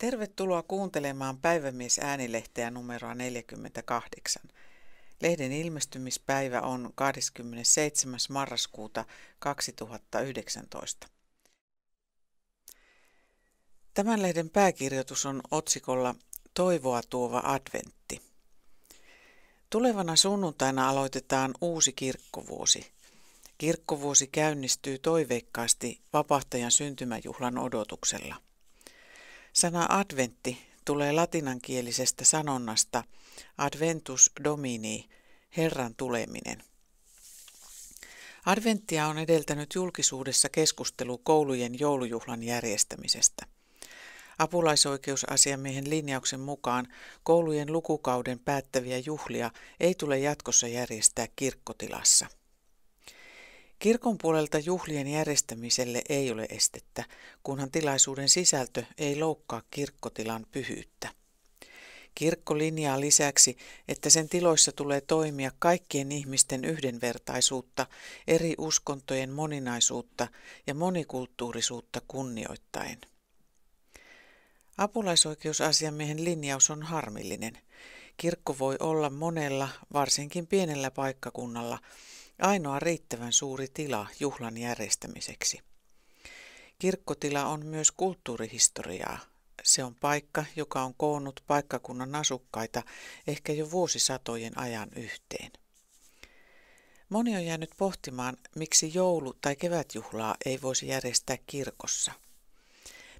Tervetuloa kuuntelemaan Päivämies äänilehteä numeroa 48. Lehden ilmestymispäivä on 27. marraskuuta 2019. Tämän lehden pääkirjoitus on otsikolla Toivoa tuova adventti. Tulevana sunnuntaina aloitetaan uusi kirkkovuosi. Kirkkovuosi käynnistyy toiveikkaasti vapahtajan syntymäjuhlan odotuksella – Sana adventti tulee latinankielisestä sanonnasta adventus domini, Herran tuleminen. Adventtia on edeltänyt julkisuudessa keskustelu koulujen joulujuhlan järjestämisestä. Apulaisoikeusasiamiehen linjauksen mukaan koulujen lukukauden päättäviä juhlia ei tule jatkossa järjestää kirkkotilassa. Kirkon puolelta juhlien järjestämiselle ei ole estettä, kunhan tilaisuuden sisältö ei loukkaa kirkkotilan pyhyyttä. Kirkko linjaa lisäksi, että sen tiloissa tulee toimia kaikkien ihmisten yhdenvertaisuutta, eri uskontojen moninaisuutta ja monikulttuurisuutta kunnioittain. Apulaisoikeusasiamiehen linjaus on harmillinen. Kirkko voi olla monella, varsinkin pienellä paikkakunnalla, ja ainoa riittävän suuri tila juhlan järjestämiseksi. Kirkkotila on myös kulttuurihistoriaa. Se on paikka, joka on koonnut paikkakunnan asukkaita ehkä jo vuosisatojen ajan yhteen. Moni on jäänyt pohtimaan, miksi joulu- tai kevätjuhlaa ei voisi järjestää kirkossa.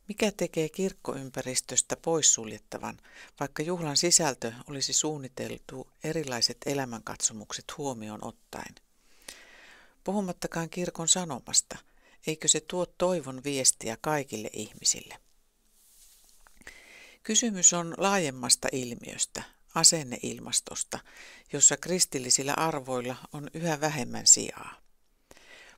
Mikä tekee kirkkoympäristöstä poissuljettavan, vaikka juhlan sisältö olisi suunniteltu erilaiset elämänkatsomukset huomioon ottaen? puhumattakaan kirkon sanomasta, eikö se tuo toivon viestiä kaikille ihmisille. Kysymys on laajemmasta ilmiöstä, asenneilmastosta, jossa kristillisillä arvoilla on yhä vähemmän sijaa.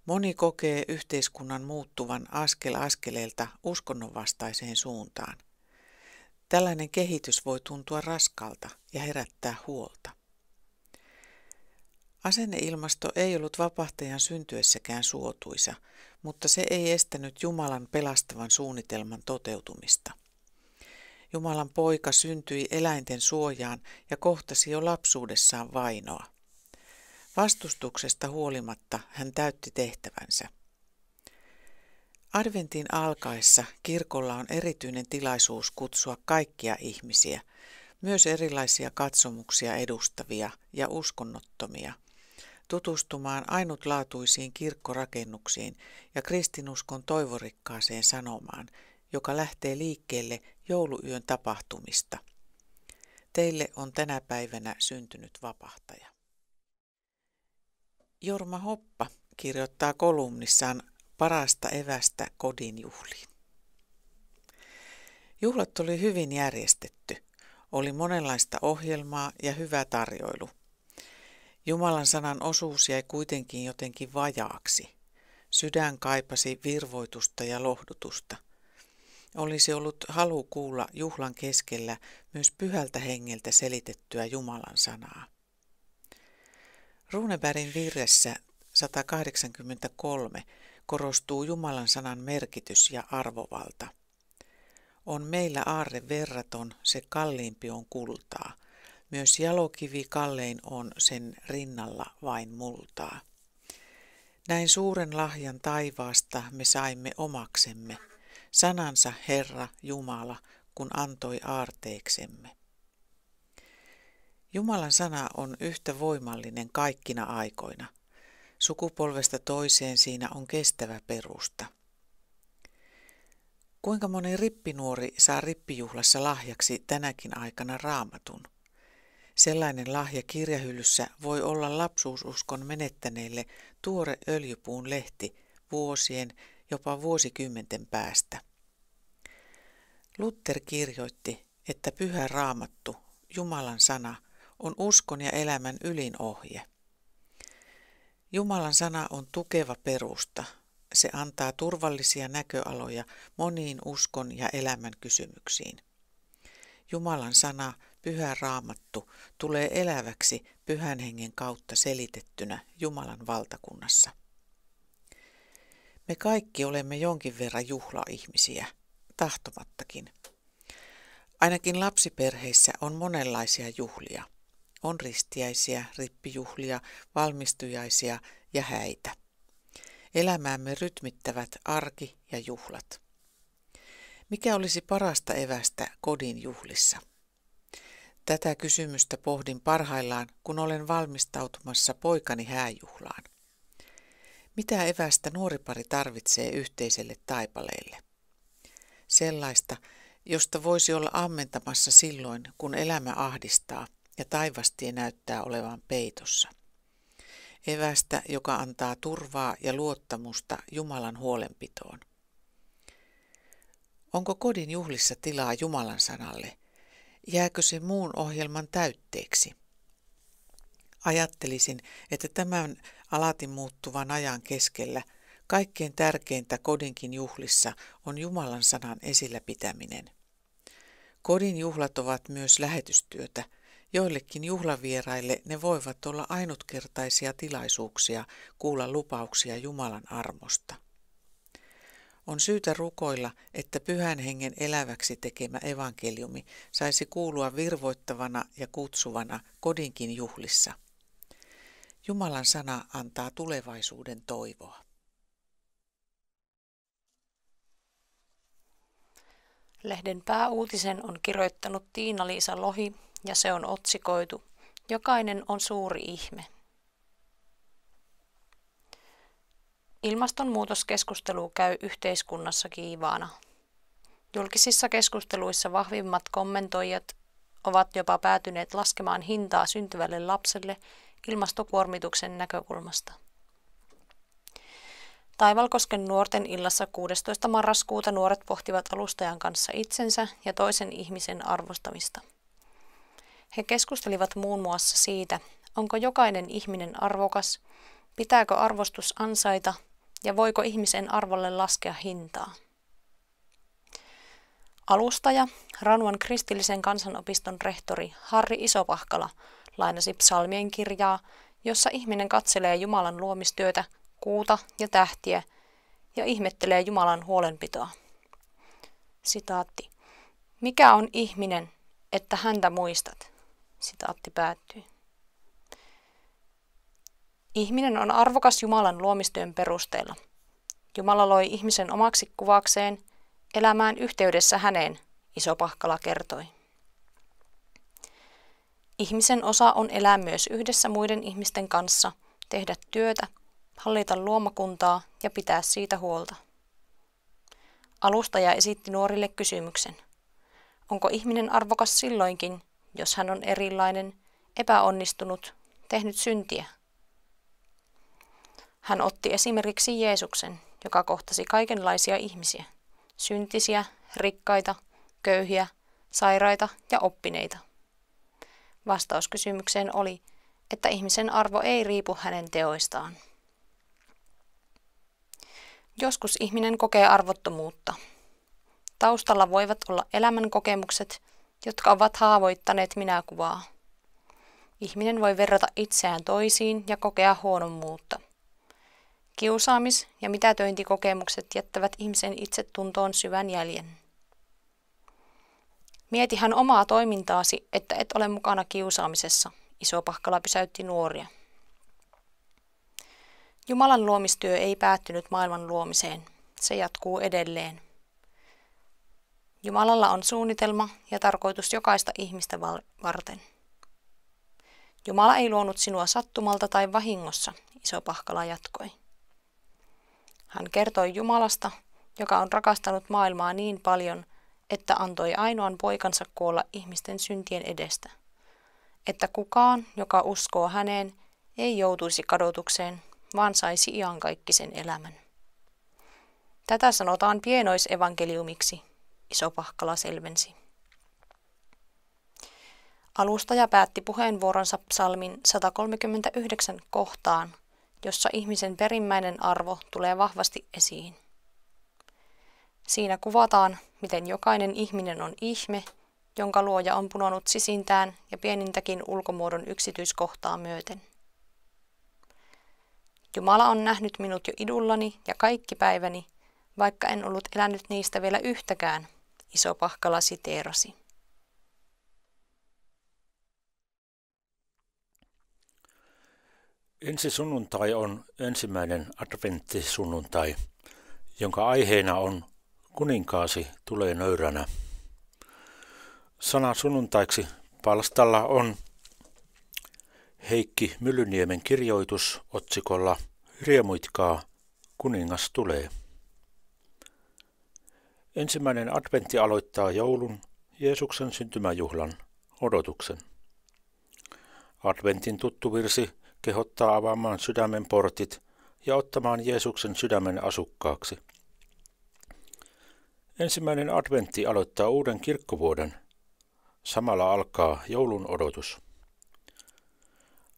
Moni kokee yhteiskunnan muuttuvan askel askeleelta uskonnonvastaiseen suuntaan. Tällainen kehitys voi tuntua raskalta ja herättää huolta. Asenneilmasto ei ollut vapahtajan syntyessäkään suotuisa, mutta se ei estänyt Jumalan pelastavan suunnitelman toteutumista. Jumalan poika syntyi eläinten suojaan ja kohtasi jo lapsuudessaan vainoa. Vastustuksesta huolimatta hän täytti tehtävänsä. Adventin alkaessa kirkolla on erityinen tilaisuus kutsua kaikkia ihmisiä, myös erilaisia katsomuksia edustavia ja uskonnottomia – tutustumaan ainutlaatuisiin kirkkorakennuksiin ja kristinuskon toivorikkaaseen sanomaan, joka lähtee liikkeelle jouluyön tapahtumista. Teille on tänä päivänä syntynyt vapahtaja. Jorma Hoppa kirjoittaa kolumnissaan parasta evästä kodin juhliin. Juhlat oli hyvin järjestetty. Oli monenlaista ohjelmaa ja hyvä tarjoilu – Jumalan sanan osuus jäi kuitenkin jotenkin vajaaksi. Sydän kaipasi virvoitusta ja lohdutusta. Olisi ollut halu kuulla juhlan keskellä myös pyhältä hengeltä selitettyä Jumalan sanaa. Runebergin virressä 183 korostuu Jumalan sanan merkitys ja arvovalta. On meillä aarre verraton, se kalliimpi on kultaa, myös jalokivi kallein on sen rinnalla vain multaa. Näin suuren lahjan taivaasta me saimme omaksemme, sanansa Herra Jumala, kun antoi aarteeksemme. Jumalan sana on yhtä voimallinen kaikkina aikoina. Sukupolvesta toiseen siinä on kestävä perusta. Kuinka moni rippinuori saa rippijuhlassa lahjaksi tänäkin aikana raamatun? Sellainen lahja kirjahyllyssä voi olla lapsuususkon menettäneille tuore öljypuun lehti vuosien, jopa vuosikymmenten päästä. Luther kirjoitti, että pyhä raamattu, Jumalan sana, on uskon ja elämän ylin ohje. Jumalan sana on tukeva perusta. Se antaa turvallisia näköaloja moniin uskon ja elämän kysymyksiin. Jumalan sana – pyhä raamattu tulee eläväksi pyhän hengen kautta selitettynä Jumalan valtakunnassa. Me kaikki olemme jonkin verran juhlaihmisiä, tahtomattakin. Ainakin lapsiperheissä on monenlaisia juhlia. On ristiäisiä, rippijuhlia, valmistujaisia ja häitä. Elämäämme rytmittävät arki ja juhlat. Mikä olisi parasta evästä kodin juhlissa? Tätä kysymystä pohdin parhaillaan, kun olen valmistautumassa poikani hääjuhlaan. Mitä evästä nuori pari tarvitsee yhteiselle taipaleelle? Sellaista, josta voisi olla ammentamassa silloin, kun elämä ahdistaa ja taivastie näyttää olevan peitossa. Evästä, joka antaa turvaa ja luottamusta Jumalan huolenpitoon. Onko kodin juhlissa tilaa Jumalan sanalle – Jääkö se muun ohjelman täytteeksi? Ajattelisin, että tämän alati muuttuvan ajan keskellä kaikkein tärkeintä kodinkin juhlissa on Jumalan sanan esillä pitäminen. Kodin juhlat ovat myös lähetystyötä. Joillekin juhlavieraille ne voivat olla ainutkertaisia tilaisuuksia kuulla lupauksia Jumalan armosta. On syytä rukoilla, että pyhän hengen eläväksi tekemä evankeliumi saisi kuulua virvoittavana ja kutsuvana kodinkin juhlissa. Jumalan sana antaa tulevaisuuden toivoa. Lehden pääuutisen on kirjoittanut Tiina-Liisa Lohi ja se on otsikoitu Jokainen on suuri ihme. Ilmastonmuutoskeskustelu käy yhteiskunnassa kiivaana. Julkisissa keskusteluissa vahvimmat kommentoijat ovat jopa päätyneet laskemaan hintaa syntyvälle lapselle ilmastokuormituksen näkökulmasta. Taivalkosken nuorten illassa 16. marraskuuta nuoret pohtivat alustajan kanssa itsensä ja toisen ihmisen arvostamista. He keskustelivat muun muassa siitä, onko jokainen ihminen arvokas, pitääkö arvostus ansaita ja voiko ihmisen arvolle laskea hintaa. Alustaja, Ranuan kristillisen kansanopiston rehtori Harri Isopahkala lainasi psalmien kirjaa, jossa ihminen katselee Jumalan luomistyötä, kuuta ja tähtiä ja ihmettelee Jumalan huolenpitoa. Sitaatti. Mikä on ihminen, että häntä muistat? Sitaatti päättyy. Ihminen on arvokas Jumalan luomistyön perusteella. Jumala loi ihmisen omaksi kuvakseen elämään yhteydessä häneen, iso Pahkala kertoi. Ihmisen osa on elää myös yhdessä muiden ihmisten kanssa, tehdä työtä, hallita luomakuntaa ja pitää siitä huolta. Alustaja esitti nuorille kysymyksen. Onko ihminen arvokas silloinkin, jos hän on erilainen, epäonnistunut, tehnyt syntiä? Hän otti esimerkiksi Jeesuksen, joka kohtasi kaikenlaisia ihmisiä, syntisiä, rikkaita, köyhiä, sairaita ja oppineita. Vastaus kysymykseen oli, että ihmisen arvo ei riipu hänen teoistaan. Joskus ihminen kokee arvottomuutta. Taustalla voivat olla elämän kokemukset, jotka ovat haavoittaneet minäkuvaa. Ihminen voi verrata itseään toisiin ja kokea huonommuutta. Kiusaamis- ja mitätöintikokemukset jättävät ihmisen itsetuntoon syvän jäljen. Mietihän omaa toimintaasi, että et ole mukana kiusaamisessa, iso pahkala pysäytti nuoria. Jumalan luomistyö ei päättynyt maailman luomiseen, se jatkuu edelleen. Jumalalla on suunnitelma ja tarkoitus jokaista ihmistä varten. Jumala ei luonut sinua sattumalta tai vahingossa, iso pahkala jatkoi. Hän kertoi Jumalasta, joka on rakastanut maailmaa niin paljon, että antoi ainoan poikansa kuolla ihmisten syntien edestä. Että kukaan, joka uskoo häneen, ei joutuisi kadotukseen, vaan saisi iankaikkisen elämän. Tätä sanotaan pienoisevankeliumiksi, iso pahkala selvensi. Alustaja päätti puheenvuoronsa psalmin 139 kohtaan – jossa ihmisen perimmäinen arvo tulee vahvasti esiin. Siinä kuvataan, miten jokainen ihminen on ihme, jonka luoja on punonut sisintään ja pienintäkin ulkomuodon yksityiskohtaa myöten. Jumala on nähnyt minut jo idullani ja kaikki päiväni, vaikka en ollut elänyt niistä vielä yhtäkään, iso pahkala siteerasi. Ensi sunnuntai on ensimmäinen adventtisunnuntai, jonka aiheena on Kuninkaasi tulee nöyränä. Sana sunnuntaiksi palstalla on Heikki Mylyniemen kirjoitus otsikolla Riemuitkaa, kuningas tulee. Ensimmäinen adventti aloittaa joulun, Jeesuksen syntymäjuhlan, odotuksen. Adventin tuttu virsi kehottaa avaamaan sydämen portit ja ottamaan Jeesuksen sydämen asukkaaksi. Ensimmäinen adventti aloittaa uuden kirkkovuoden. Samalla alkaa joulun odotus.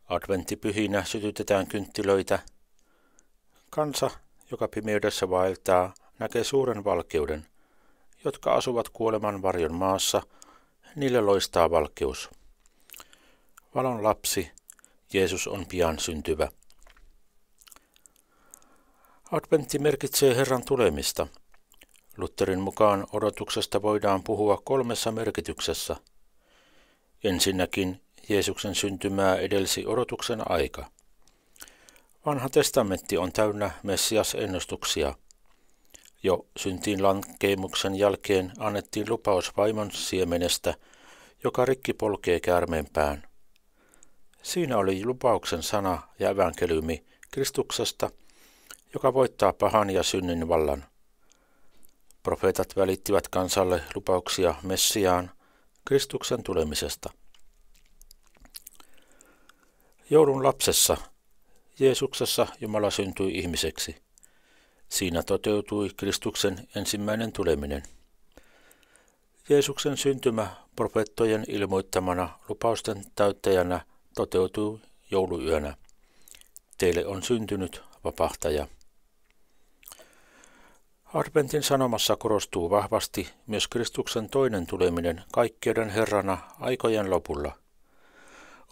Adventtipyhinä sytytetään kynttilöitä. Kansa, joka pimeydessä vaeltaa, näkee suuren valkeuden. Jotka asuvat kuoleman varjon maassa, niille loistaa valkeus. Valon lapsi, Jeesus on pian syntyvä. Adventti merkitsee Herran tulemista. Lutterin mukaan odotuksesta voidaan puhua kolmessa merkityksessä. Ensinnäkin Jeesuksen syntymää edelsi odotuksen aika. Vanha testamentti on täynnä Messias-ennustuksia. Jo syntiin lankeimuksen jälkeen annettiin lupaus vaimon siemenestä, joka rikki polkee käärmeenpään. pään. Siinä oli lupauksen sana ja evankeliumi Kristuksesta, joka voittaa pahan ja synnin vallan. Profeetat välittivät kansalle lupauksia Messiaan, Kristuksen tulemisesta. Joulun lapsessa, Jeesuksessa Jumala syntyi ihmiseksi. Siinä toteutui Kristuksen ensimmäinen tuleminen. Jeesuksen syntymä profeettojen ilmoittamana lupausten täyttäjänä – toteutuu jouluyönä. Teille on syntynyt vapahtaja. Arpentin sanomassa korostuu vahvasti myös Kristuksen toinen tuleminen kaikkeuden Herrana aikojen lopulla.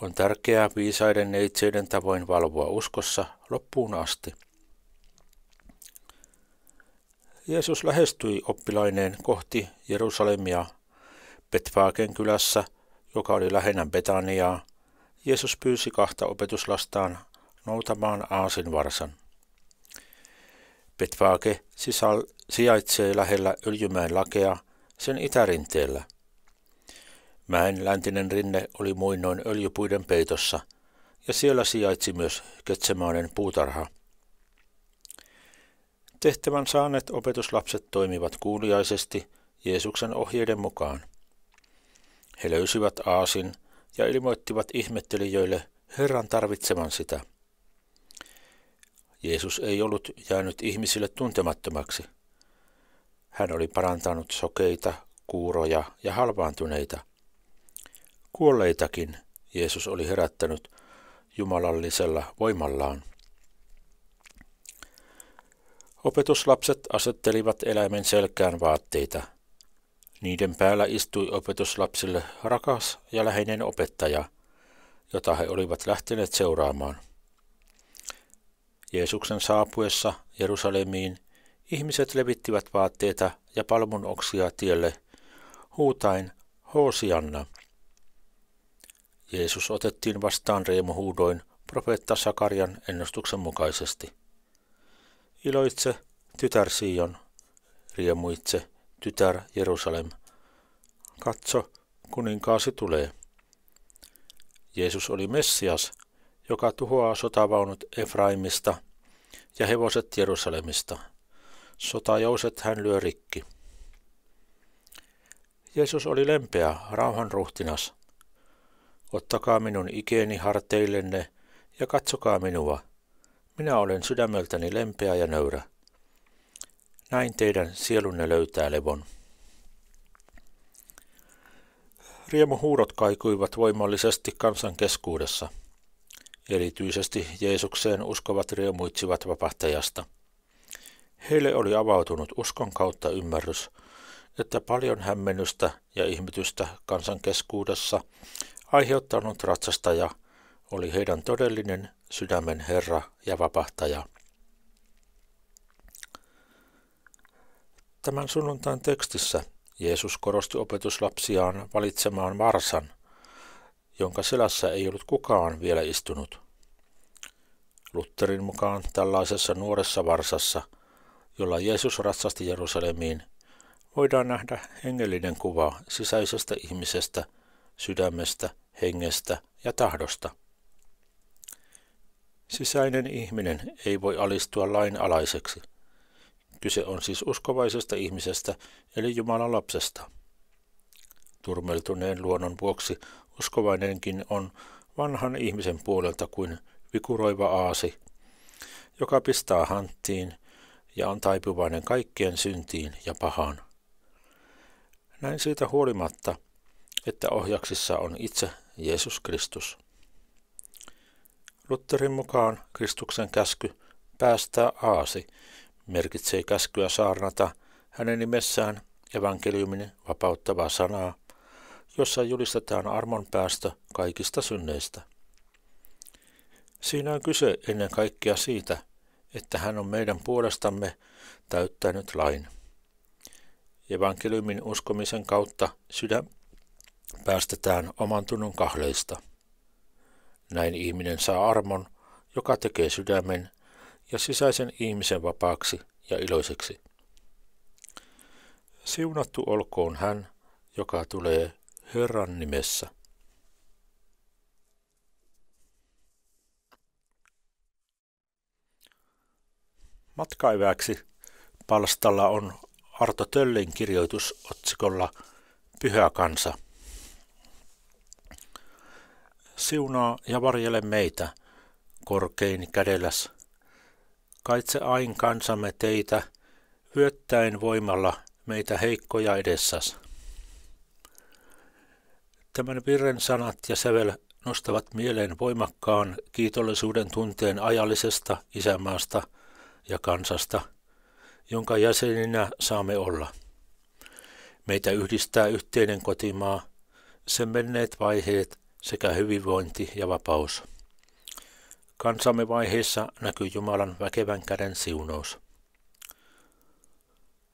On tärkeää viisaiden neitseiden tavoin valvoa uskossa loppuun asti. Jeesus lähestyi oppilaineen kohti Jerusalemia Betvaaken kylässä, joka oli lähinnä Betaniaa, Jeesus pyysi kahta opetuslastaan noutamaan aasinvarsan. Petvaake sisal, sijaitsee lähellä Öljymäen lakea sen itärinteellä. Mäen läntinen rinne oli muinoin öljypuiden peitossa, ja siellä sijaitsi myös Ketsemaanen puutarha. Tehtävän saaneet opetuslapset toimivat kuuliaisesti Jeesuksen ohjeiden mukaan. He löysivät aasin ja ilmoittivat ihmettelijöille Herran tarvitsevan sitä. Jeesus ei ollut jäänyt ihmisille tuntemattomaksi. Hän oli parantanut sokeita, kuuroja ja halvaantuneita. Kuolleitakin Jeesus oli herättänyt jumalallisella voimallaan. Opetuslapset asettelivat eläimen selkään vaatteita. Niiden päällä istui opetuslapsille rakas ja läheinen opettaja, jota he olivat lähteneet seuraamaan. Jeesuksen saapuessa Jerusalemiin ihmiset levittivät vaatteita ja palmun oksia tielle, huutain Hoosianna. Jeesus otettiin vastaan riemuhuudoin profeetta Sakarian ennustuksen mukaisesti. Iloitse, tytär Sion, riemuitse, tytär Jerusalem, katso, kuninkaasi tulee. Jeesus oli Messias, joka tuhoaa sotavaunut Efraimista ja hevoset Jerusalemista. Sotajouset hän lyö rikki. Jeesus oli lempeä, rauhanruhtinas. Ottakaa minun ikeeni harteillenne ja katsokaa minua. Minä olen sydämeltäni lempeä ja nöyrä. Näin teidän sielunne löytää levon. Riemuhuurot kaikuivat voimallisesti kansan keskuudessa. Erityisesti Jeesukseen uskovat riemuitsivat vapahtajasta. Heille oli avautunut uskon kautta ymmärrys, että paljon hämmennystä ja ihmetystä kansan keskuudessa aiheuttanut ratsastaja oli heidän todellinen sydämen Herra ja vapahtaja. Tämän sunnuntain tekstissä Jeesus korosti opetuslapsiaan valitsemaan varsan, jonka selässä ei ollut kukaan vielä istunut. Lutterin mukaan tällaisessa nuoressa varsassa, jolla Jeesus ratsasti Jerusalemiin, voidaan nähdä hengellinen kuva sisäisestä ihmisestä, sydämestä, hengestä ja tahdosta. Sisäinen ihminen ei voi alistua lain alaiseksi – Kyse on siis uskovaisesta ihmisestä, eli Jumalan lapsesta. Turmeltuneen luonnon vuoksi uskovainenkin on vanhan ihmisen puolelta kuin vikuroiva aasi, joka pistää hanttiin ja on taipuvainen kaikkeen syntiin ja pahaan. Näin siitä huolimatta, että ohjaksissa on itse Jeesus Kristus. Lutterin mukaan Kristuksen käsky päästää aasi merkitsee käskyä saarnata hänen nimessään evankeliumin vapauttavaa sanaa, jossa julistetaan armon päästö kaikista synneistä. Siinä on kyse ennen kaikkea siitä, että hän on meidän puolestamme täyttänyt lain. Evankeliumin uskomisen kautta sydän päästetään oman tunnon kahleista. Näin ihminen saa armon, joka tekee sydämen ja sisäisen ihmisen vapaaksi ja iloiseksi. Siunattu olkoon hän, joka tulee Herran nimessä. Matkaiväksi palstalla on Arto Töllin kirjoitus otsikolla Pyhä kansa. Siunaa ja varjele meitä, korkein kädelläs Kaitse ain kansamme teitä, hyöttäen voimalla meitä heikkoja edessäs. Tämän virren sanat ja sävel nostavat mieleen voimakkaan kiitollisuuden tunteen ajallisesta isämaasta ja kansasta, jonka jäseninä saamme olla. Meitä yhdistää yhteinen kotimaa, sen menneet vaiheet sekä hyvinvointi ja vapaus. Kansamme vaiheessa näkyy Jumalan väkevän käden siunaus.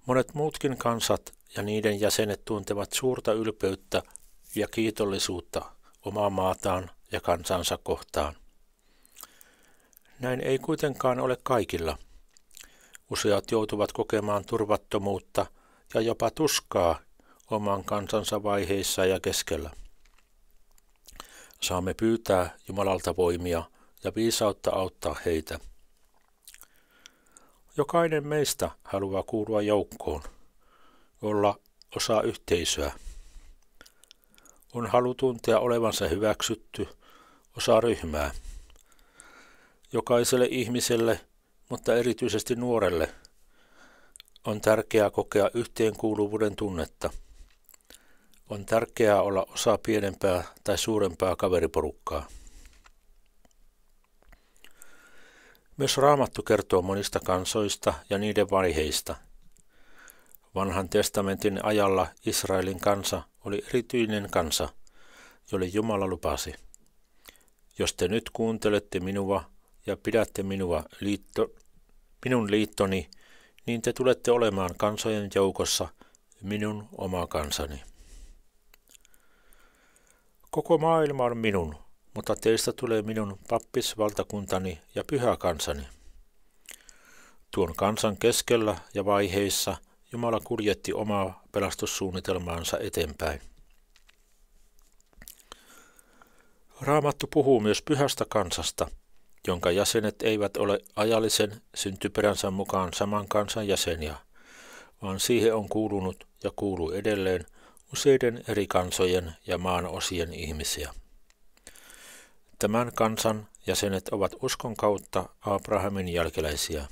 Monet muutkin kansat ja niiden jäsenet tuntevat suurta ylpeyttä ja kiitollisuutta omaa maataan ja kansansa kohtaan. Näin ei kuitenkaan ole kaikilla. Useat joutuvat kokemaan turvattomuutta ja jopa tuskaa oman kansansa vaiheissa ja keskellä. Saamme pyytää Jumalalta voimia – ja viisautta auttaa heitä. Jokainen meistä haluaa kuulua joukkoon, olla osa yhteisöä. On halu tuntea olevansa hyväksytty, osa ryhmää. Jokaiselle ihmiselle, mutta erityisesti nuorelle, on tärkeää kokea yhteenkuuluvuuden tunnetta. On tärkeää olla osa pienempää tai suurempaa kaveriporukkaa. Myös Raamattu kertoo monista kansoista ja niiden vaiheista. Vanhan testamentin ajalla Israelin kansa oli erityinen kansa, jolle Jumala lupasi. Jos te nyt kuuntelette minua ja pidätte minua liitto, minun liittoni, niin te tulette olemaan kansojen joukossa minun oma kansani. Koko maailma on minun, mutta teistä tulee minun pappisvaltakuntani ja pyhä kansani. Tuon kansan keskellä ja vaiheissa Jumala kurjetti omaa pelastussuunnitelmaansa eteenpäin. Raamattu puhuu myös pyhästä kansasta, jonka jäsenet eivät ole ajallisen syntyperänsä mukaan saman kansan jäseniä, vaan siihen on kuulunut ja kuuluu edelleen useiden eri kansojen ja maan osien ihmisiä. Tämän kansan jäsenet ovat uskon kautta Abrahamin jälkeläisiä,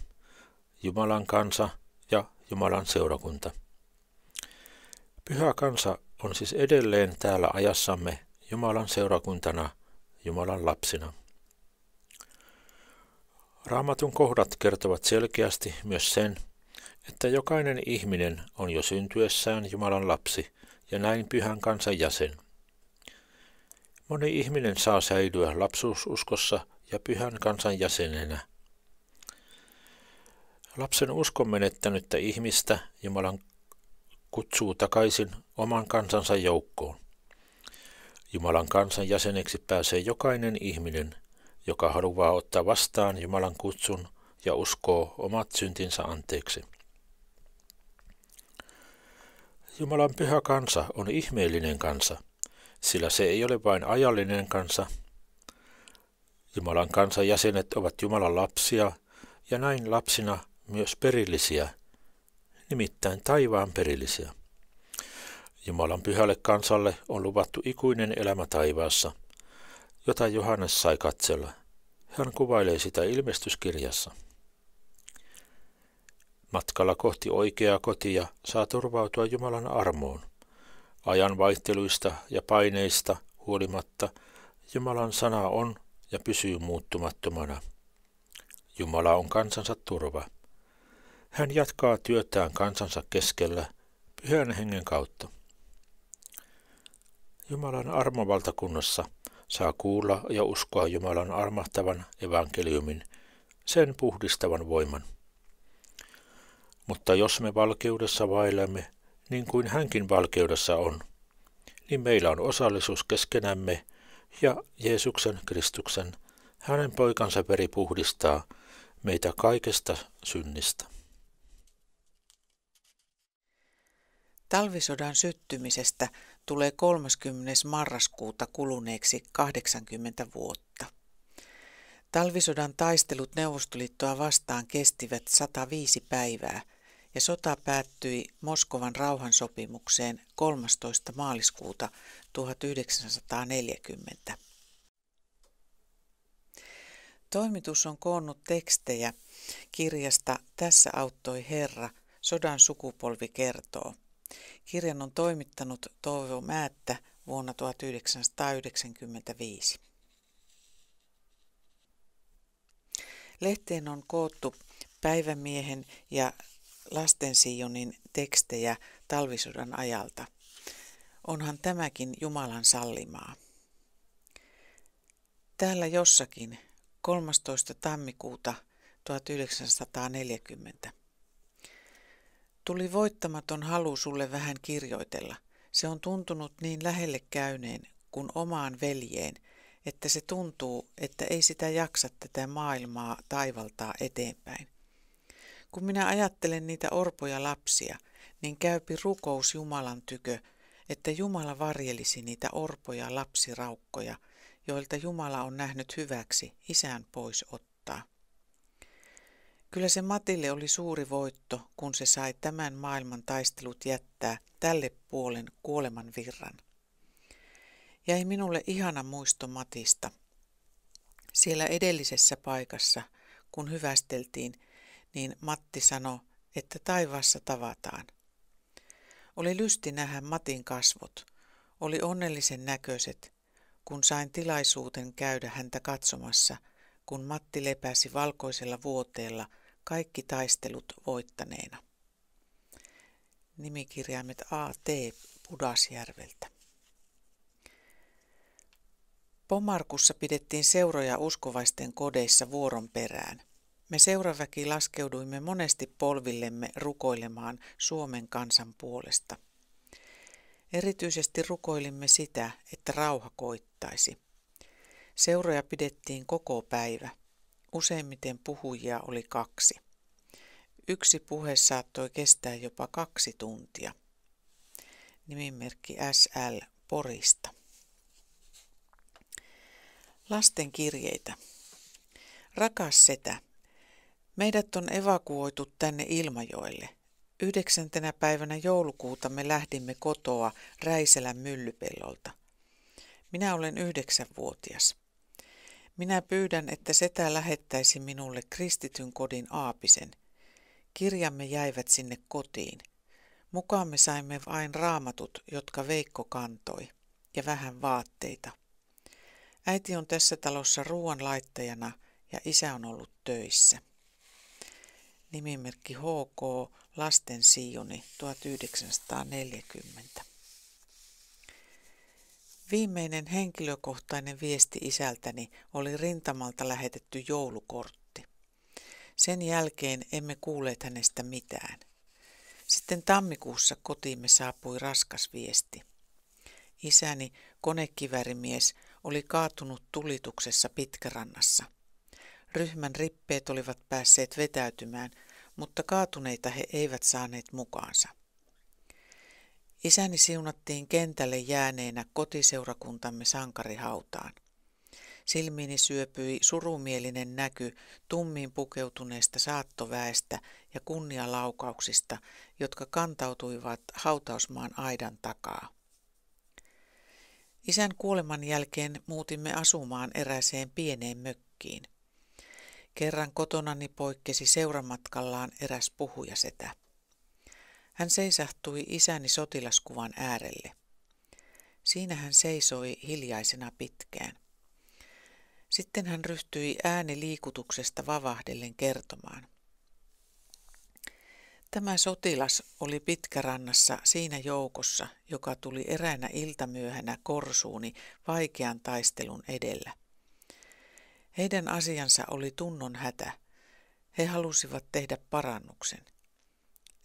Jumalan kansa ja Jumalan seurakunta. Pyhä kansa on siis edelleen täällä ajassamme Jumalan seurakuntana, Jumalan lapsina. Raamatun kohdat kertovat selkeästi myös sen, että jokainen ihminen on jo syntyessään Jumalan lapsi ja näin pyhän kansan jäsen – Moni ihminen saa säilyä lapsuususkossa ja pyhän kansan jäsenenä. Lapsen uskon menettänyttä ihmistä Jumalan kutsuu takaisin oman kansansa joukkoon. Jumalan kansan jäseneksi pääsee jokainen ihminen, joka haluaa ottaa vastaan Jumalan kutsun ja uskoo omat syntinsä anteeksi. Jumalan pyhä kansa on ihmeellinen kansa sillä se ei ole vain ajallinen kansa. Jumalan kansan jäsenet ovat Jumalan lapsia ja näin lapsina myös perillisiä, nimittäin taivaan perillisiä. Jumalan pyhälle kansalle on luvattu ikuinen elämä taivaassa, jota Johannes sai katsella. Hän kuvailee sitä ilmestyskirjassa. Matkalla kohti oikeaa kotia saa turvautua Jumalan armoon – ajan vaihteluista ja paineista huolimatta Jumalan sana on ja pysyy muuttumattomana. Jumala on kansansa turva. Hän jatkaa työtään kansansa keskellä pyhän hengen kautta. Jumalan armovaltakunnassa saa kuulla ja uskoa Jumalan armahtavan evankeliumin, sen puhdistavan voiman. Mutta jos me valkeudessa vailemme niin kuin hänkin valkeudessa on, niin meillä on osallisuus keskenämme ja Jeesuksen Kristuksen, hänen poikansa veri puhdistaa meitä kaikesta synnistä. Talvisodan syttymisestä tulee 30. marraskuuta kuluneeksi 80 vuotta. Talvisodan taistelut Neuvostoliittoa vastaan kestivät 105 päivää – ja sota päättyi Moskovan rauhansopimukseen 13. maaliskuuta 1940. Toimitus on koonnut tekstejä kirjasta Tässä auttoi Herra, sodan sukupolvi kertoo. Kirjan on toimittanut Toivo Määttä vuonna 1995. Lehteen on koottu päivämiehen ja lastensijonin tekstejä talvisodan ajalta. Onhan tämäkin Jumalan sallimaa. Täällä jossakin 13. tammikuuta 1940. Tuli voittamaton halu sulle vähän kirjoitella. Se on tuntunut niin lähelle käyneen kuin omaan veljeen, että se tuntuu, että ei sitä jaksa tätä maailmaa taivaltaa eteenpäin. Kun minä ajattelen niitä orpoja lapsia, niin käypi rukous Jumalan tykö, että Jumala varjelisi niitä orpoja lapsiraukkoja, joilta Jumala on nähnyt hyväksi isän pois ottaa. Kyllä se Matille oli suuri voitto, kun se sai tämän maailman taistelut jättää tälle puolen kuoleman virran. Jäi minulle ihana muisto Matista. Siellä edellisessä paikassa, kun hyvästeltiin, niin Matti sanoi, että taivaassa tavataan. Oli lysti nähdä Matin kasvot, oli onnellisen näköiset, kun sain tilaisuuten käydä häntä katsomassa, kun Matti lepäsi valkoisella vuoteella kaikki taistelut voittaneena. Nimikirjaimet A.T. Pudasjärveltä. Pomarkussa pidettiin seuroja uskovaisten kodeissa vuoron perään – me seuraväki laskeuduimme monesti polvillemme rukoilemaan Suomen kansan puolesta. Erityisesti rukoilimme sitä, että rauha koittaisi. Seuroja pidettiin koko päivä. Useimmiten puhujia oli kaksi. Yksi puhe saattoi kestää jopa kaksi tuntia. Nimimerkki SL Porista. Lasten kirjeitä. Rakas setä, Meidät on evakuoitu tänne Ilmajoelle. Yhdeksäntenä päivänä joulukuuta me lähdimme kotoa Räiselän myllypellolta. Minä olen yhdeksänvuotias. Minä pyydän, että setä lähettäisi minulle kristityn kodin aapisen. Kirjamme jäivät sinne kotiin. Mukaamme saimme vain raamatut, jotka Veikko kantoi, ja vähän vaatteita. Äiti on tässä talossa ruoanlaittajana ja isä on ollut töissä nimimerkki HK Lasten Sioni 1940. Viimeinen henkilökohtainen viesti isältäni oli rintamalta lähetetty joulukortti. Sen jälkeen emme kuulleet hänestä mitään. Sitten tammikuussa kotiimme saapui raskas viesti. Isäni, konekivärimies, oli kaatunut tulituksessa Pitkärannassa. Ryhmän rippeet olivat päässeet vetäytymään – mutta kaatuneita he eivät saaneet mukaansa. Isäni siunattiin kentälle jääneenä kotiseurakuntamme sankarihautaan. Silmiini syöpyi surumielinen näky tummiin pukeutuneesta saattoväestä ja kunnialaukauksista, jotka kantautuivat hautausmaan aidan takaa. Isän kuoleman jälkeen muutimme asumaan eräseen pieneen mökkiin – Kerran kotonani poikkesi seuramatkallaan eräs puhujasetä. Hän seisahtui isäni sotilaskuvan äärelle. Siinä hän seisoi hiljaisena pitkään. Sitten hän ryhtyi ääni liikutuksesta vavahdellen kertomaan. Tämä sotilas oli pitkärannassa siinä joukossa, joka tuli eräänä iltamyöhänä korsuuni vaikean taistelun edellä. Heidän asiansa oli tunnon hätä. He halusivat tehdä parannuksen.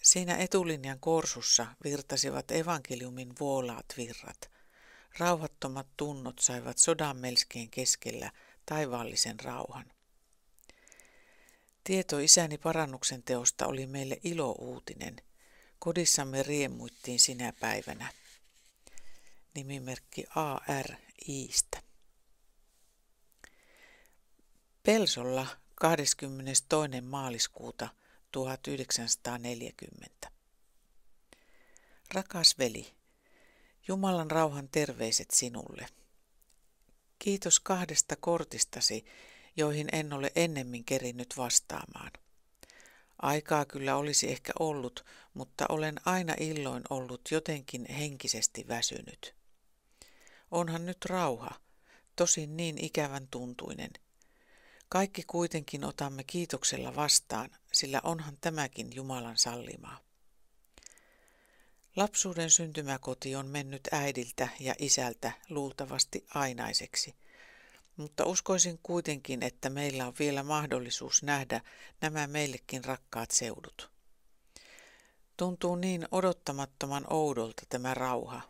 Siinä etulinjan korsussa virtasivat evankeliumin vuolaat virrat. Rauhattomat tunnot saivat sodan melskien keskellä taivaallisen rauhan. Tieto isäni parannuksen teosta oli meille ilouutinen. Kodissamme riemuittiin sinä päivänä. Nimimerkki AR Iistä. Pelsolla 22. maaliskuuta 1940. Rakas veli, Jumalan rauhan terveiset sinulle. Kiitos kahdesta kortistasi, joihin en ole ennemmin kerinnyt vastaamaan. Aikaa kyllä olisi ehkä ollut, mutta olen aina illoin ollut jotenkin henkisesti väsynyt. Onhan nyt rauha, tosin niin ikävän tuntuinen – kaikki kuitenkin otamme kiitoksella vastaan, sillä onhan tämäkin Jumalan sallimaa. Lapsuuden syntymäkoti on mennyt äidiltä ja isältä luultavasti ainaiseksi, mutta uskoisin kuitenkin, että meillä on vielä mahdollisuus nähdä nämä meillekin rakkaat seudut. Tuntuu niin odottamattoman oudolta tämä rauha,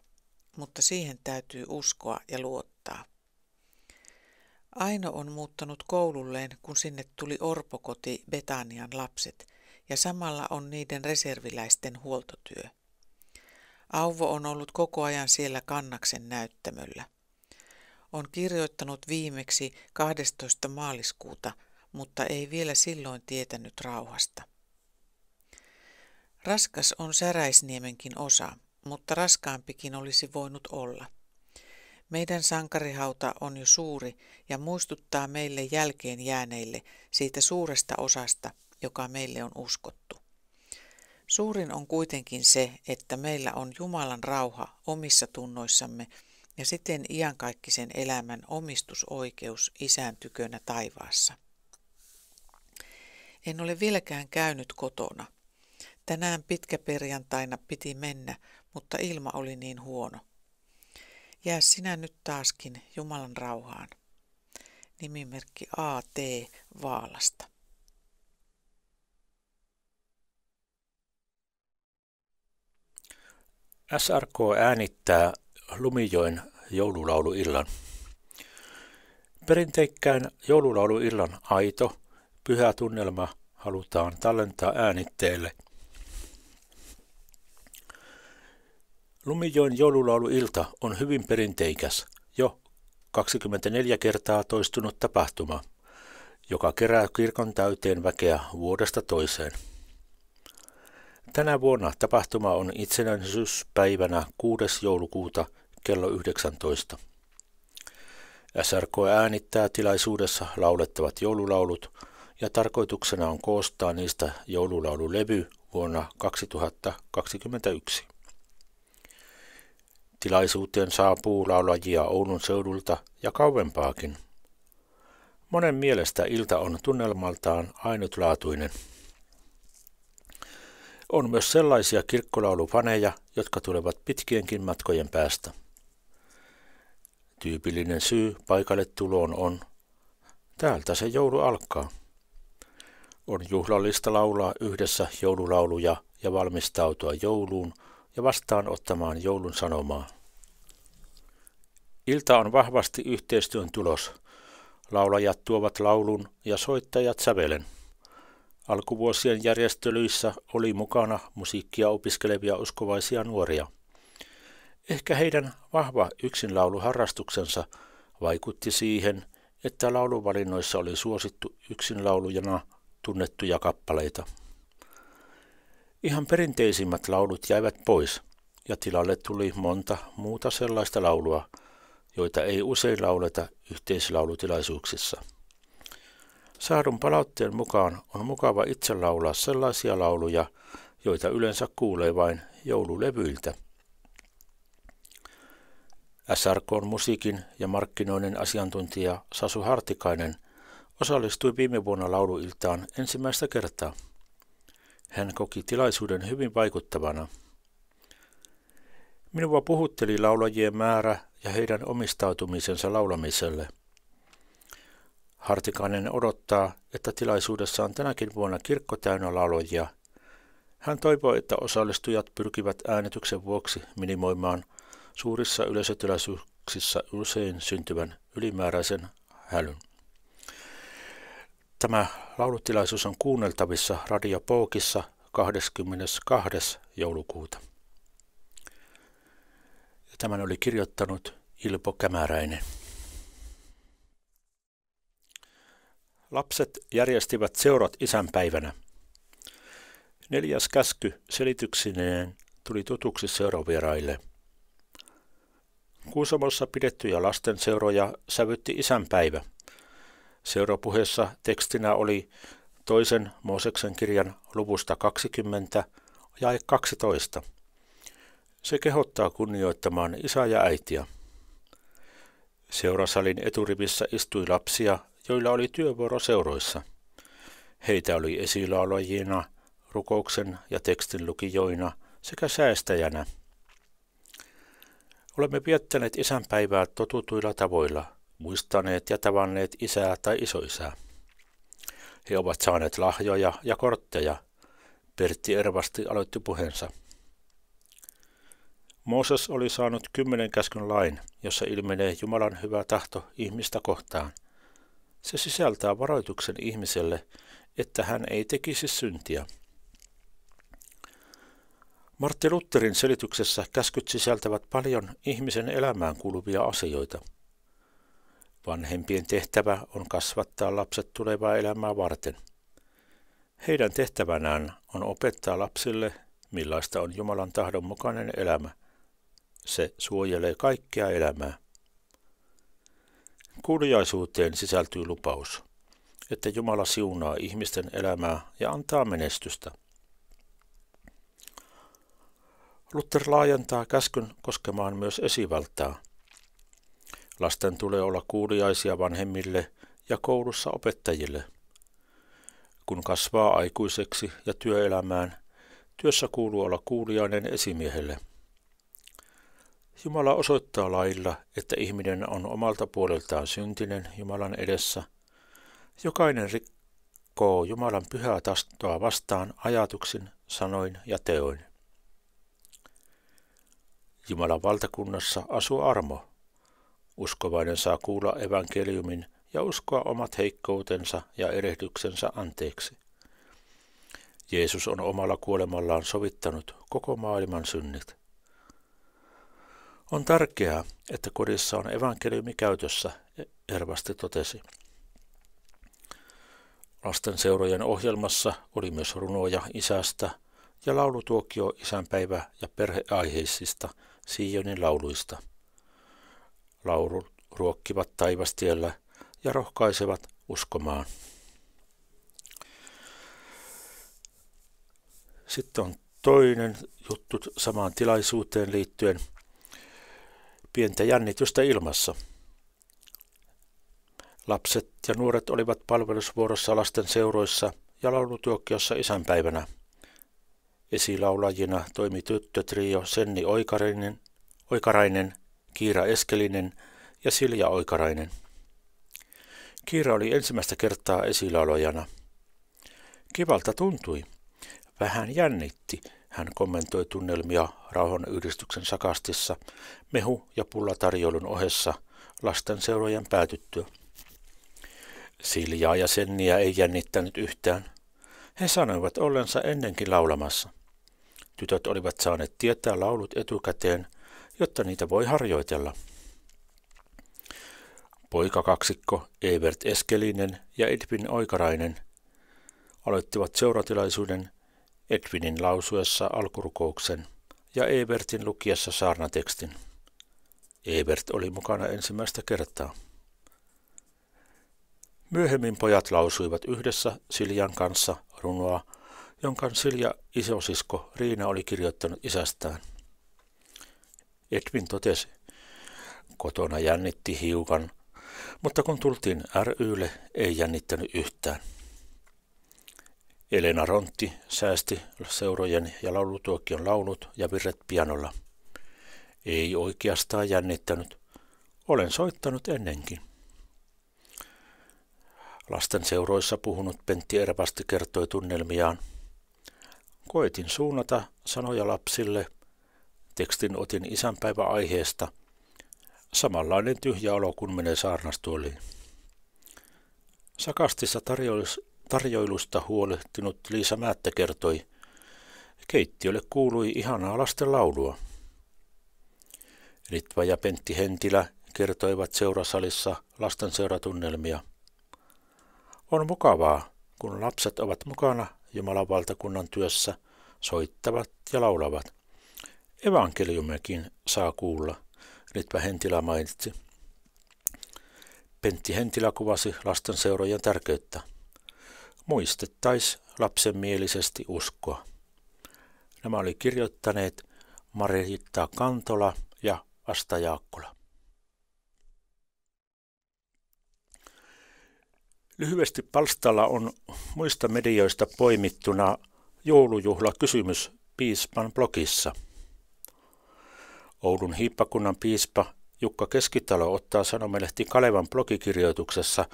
mutta siihen täytyy uskoa ja luottaa. Aino on muuttanut koululleen, kun sinne tuli orpokoti Betanian lapset, ja samalla on niiden reserviläisten huoltotyö. Auvo on ollut koko ajan siellä kannaksen näyttämöllä. On kirjoittanut viimeksi 12. maaliskuuta, mutta ei vielä silloin tietänyt rauhasta. Raskas on Säräisniemenkin osa, mutta raskaampikin olisi voinut olla – meidän sankarihauta on jo suuri ja muistuttaa meille jälkeen jääneille siitä suuresta osasta, joka meille on uskottu. Suurin on kuitenkin se, että meillä on Jumalan rauha omissa tunnoissamme ja siten iankaikkisen elämän omistusoikeus isän tykönä taivaassa. En ole vieläkään käynyt kotona. Tänään pitkäperjantaina piti mennä, mutta ilma oli niin huono. Jää sinä nyt taaskin Jumalan rauhaan. Nimimerkki A.T. Vaalasta. SRK äänittää Lumijoen joululauluillan. Perinteikkään joululauluillan aito, pyhä tunnelma halutaan tallentaa äänitteelle – Lumijoen joululauluilta on hyvin perinteikäs, jo 24 kertaa toistunut tapahtuma, joka kerää kirkon täyteen väkeä vuodesta toiseen. Tänä vuonna tapahtuma on itsenäisyyspäivänä 6. joulukuuta kello 19. SRK äänittää tilaisuudessa laulettavat joululaulut ja tarkoituksena on koostaa niistä joululaululevy vuonna 2021. Tilaisuuteen saapuu laulajia Oulun seudulta ja kauempaakin. Monen mielestä ilta on tunnelmaltaan ainutlaatuinen. On myös sellaisia kirkkolaulufaneja, jotka tulevat pitkienkin matkojen päästä. Tyypillinen syy paikalle tuloon on, täältä se joulu alkaa. On juhlallista laulaa yhdessä joululauluja ja valmistautua jouluun – ja vastaanottamaan joulun sanomaa. Ilta on vahvasti yhteistyön tulos. Laulajat tuovat laulun ja soittajat sävelen. Alkuvuosien järjestelyissä oli mukana musiikkia opiskelevia uskovaisia nuoria. Ehkä heidän vahva yksinlauluharrastuksensa vaikutti siihen, että lauluvalinnoissa oli suosittu yksinlaulujana tunnettuja kappaleita. Ihan perinteisimmät laulut jäivät pois, ja tilalle tuli monta muuta sellaista laulua, joita ei usein lauleta yhteislaulutilaisuuksissa. Saadun palautteen mukaan on mukava itse laulaa sellaisia lauluja, joita yleensä kuulee vain joululevyiltä. SRK on musiikin ja markkinoinnin asiantuntija Sasu Hartikainen osallistui viime vuonna lauluiltaan ensimmäistä kertaa. Hän koki tilaisuuden hyvin vaikuttavana. Minua puhutteli laulajien määrä ja heidän omistautumisensa laulamiselle. Hartikainen odottaa, että tilaisuudessa on tänäkin vuonna kirkko täynnä laulajia. Hän toivoo, että osallistujat pyrkivät äänityksen vuoksi minimoimaan suurissa yleisötilaisuuksissa usein syntyvän ylimääräisen hälyn. Tämä laulutilaisuus on kuunneltavissa Radio Poukissa 22. joulukuuta. Ja tämän oli kirjoittanut Ilpo Kämäräinen. Lapset järjestivät seurat isänpäivänä. Neljäs käsky selityksineen tuli tutuksi seuravieraille. Kuusamossa pidettyjä lastenseuroja sävytti isänpäivä – Seurapuheessa tekstinä oli toisen Mooseksen kirjan luvusta 20 ja 12. Se kehottaa kunnioittamaan isää ja äitiä. Seurasalin eturivissä istui lapsia, joilla oli työvuoro seuroissa. Heitä oli esilaulajina, rukouksen ja tekstin lukijoina sekä säästäjänä. Olemme viettäneet isänpäivää totutuilla tavoilla – muistaneet ja tavanneet isää tai isoisää. He ovat saaneet lahjoja ja kortteja. Pertti Ervasti aloitti puheensa. Mooses oli saanut kymmenen käskyn lain, jossa ilmenee Jumalan hyvä tahto ihmistä kohtaan. Se sisältää varoituksen ihmiselle, että hän ei tekisi syntiä. Martti Lutherin selityksessä käskyt sisältävät paljon ihmisen elämään kuuluvia asioita – Vanhempien tehtävä on kasvattaa lapset tulevaa elämää varten. Heidän tehtävänään on opettaa lapsille, millaista on Jumalan tahdon mukainen elämä. Se suojelee kaikkea elämää. Kuuliaisuuteen sisältyy lupaus, että Jumala siunaa ihmisten elämää ja antaa menestystä. Luther laajentaa käskyn koskemaan myös esivaltaa – Lasten tulee olla kuuliaisia vanhemmille ja koulussa opettajille. Kun kasvaa aikuiseksi ja työelämään, työssä kuuluu olla kuuliainen esimiehelle. Jumala osoittaa lailla, että ihminen on omalta puoleltaan syntinen Jumalan edessä. Jokainen rikkoo Jumalan pyhää tastoa vastaan ajatuksin, sanoin ja teoin. Jumalan valtakunnassa asuu armo, Uskovainen saa kuulla evankeliumin ja uskoa omat heikkoutensa ja erehdyksensä anteeksi. Jeesus on omalla kuolemallaan sovittanut koko maailman synnit. On tärkeää, että kodissa on evankeliumi käytössä, Ervasti totesi. Lastenseurojen ohjelmassa oli myös runoja isästä ja laulutuokio isänpäivä- ja perheaiheisista Sionin lauluista – laurut ruokkivat taivastiellä ja rohkaisevat uskomaan. Sitten on toinen juttu samaan tilaisuuteen liittyen. Pientä jännitystä ilmassa. Lapset ja nuoret olivat palvelusvuorossa lasten seuroissa ja laulutuokiossa isänpäivänä. Esilaulajina toimi tyttötrio Senni Oikarainen Oikarainen Kiira Eskelinen ja Silja Oikarainen. Kiira oli ensimmäistä kertaa esilläolojana. Kivalta tuntui. Vähän jännitti, hän kommentoi tunnelmia yhdistyksen sakastissa mehu- ja pullatarjoulun ohessa lastenseurojen päätyttyä. Siljaa ja Senniä ei jännittänyt yhtään. He sanoivat ollensa ennenkin laulamassa. Tytöt olivat saaneet tietää laulut etukäteen – jotta niitä voi harjoitella. Poikakaksikko Evert Eskelinen ja Edwin Oikarainen aloittivat seuratilaisuuden Edwinin lausuessa alkurukouksen ja Evertin lukiessa saarnatekstin. Evert oli mukana ensimmäistä kertaa. Myöhemmin pojat lausuivat yhdessä Siljan kanssa runoa, jonka Silja isosisko Riina oli kirjoittanut isästään. Edwin totesi. Kotona jännitti hiukan, mutta kun tultiin rylle, ei jännittänyt yhtään. Elena Rontti säästi seurojen ja laulutuokion laulut ja virret pianolla. Ei oikeastaan jännittänyt. Olen soittanut ennenkin. Lasten seuroissa puhunut Pentti Ervasti kertoi tunnelmiaan. Koitin suunnata sanoja lapsille – Tekstin otin isänpäiväaiheesta. Samanlainen tyhjä olo kun menee saarnastuoliin. Sakastissa tarjoilusta huolehtinut Liisa Määttä kertoi, keittiölle kuului ihanaa lasten laulua. Ritva ja Pentti Hentilä kertoivat seurasalissa lasten seuratunnelmia. On mukavaa, kun lapset ovat mukana Jumalan valtakunnan työssä, soittavat ja laulavat – evankeliumekin saa kuulla, Ritva Hentilä mainitsi. Pentti Hentilä kuvasi seurojen tärkeyttä. Muistettaisi lapsenmielisesti uskoa. Nämä oli kirjoittaneet Marjatta Kantola ja Asta Jaakkola. Lyhyesti palstalla on muista medioista poimittuna joulujuhla kysymys piispan blogissa – Oulun hiippakunnan piispa Jukka Keskitalo ottaa sanomelehti Kalevan blogikirjoituksessa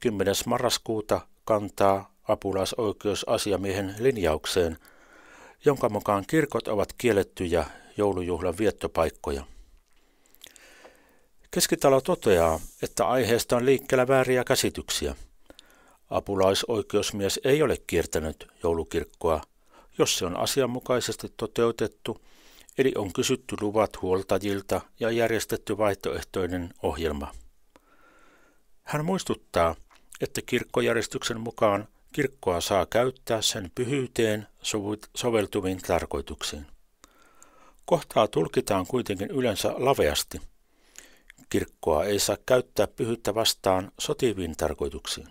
10. marraskuuta kantaa apulaisoikeusasiamiehen linjaukseen, jonka mukaan kirkot ovat kiellettyjä joulujuhlan viettopaikkoja. Keskitalo toteaa, että aiheesta on liikkeellä vääriä käsityksiä. Apulaisoikeusmies ei ole kiertänyt joulukirkkoa, jos se on asianmukaisesti toteutettu – eli on kysytty luvat huoltajilta ja järjestetty vaihtoehtoinen ohjelma. Hän muistuttaa, että kirkkojärjestyksen mukaan kirkkoa saa käyttää sen pyhyyteen soveltuviin tarkoituksiin. Kohtaa tulkitaan kuitenkin yleensä laveasti. Kirkkoa ei saa käyttää pyhyyttä vastaan sotiviin tarkoituksiin.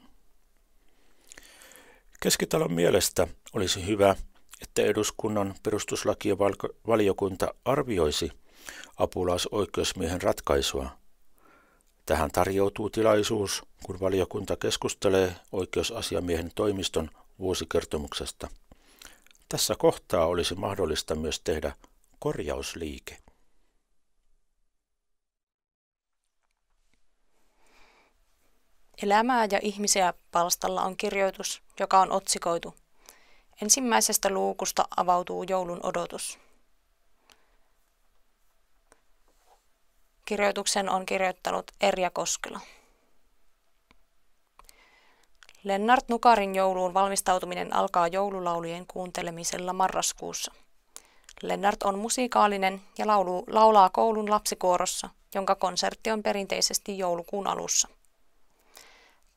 Keskitalon mielestä olisi hyvä, että eduskunnan valiokunta arvioisi apulaisoikeusmiehen ratkaisua. Tähän tarjoutuu tilaisuus, kun valiokunta keskustelee oikeusasiamiehen toimiston vuosikertomuksesta. Tässä kohtaa olisi mahdollista myös tehdä korjausliike. Elämää ja ihmisiä palstalla on kirjoitus, joka on otsikoitu Ensimmäisestä luukusta avautuu joulun odotus. Kirjoituksen on kirjoittanut Erja Koskela. Lennart Nukarin jouluun valmistautuminen alkaa joululaulujen kuuntelemisella marraskuussa. Lennart on musiikaalinen ja laulu, laulaa koulun lapsikuorossa, jonka konsertti on perinteisesti joulukuun alussa.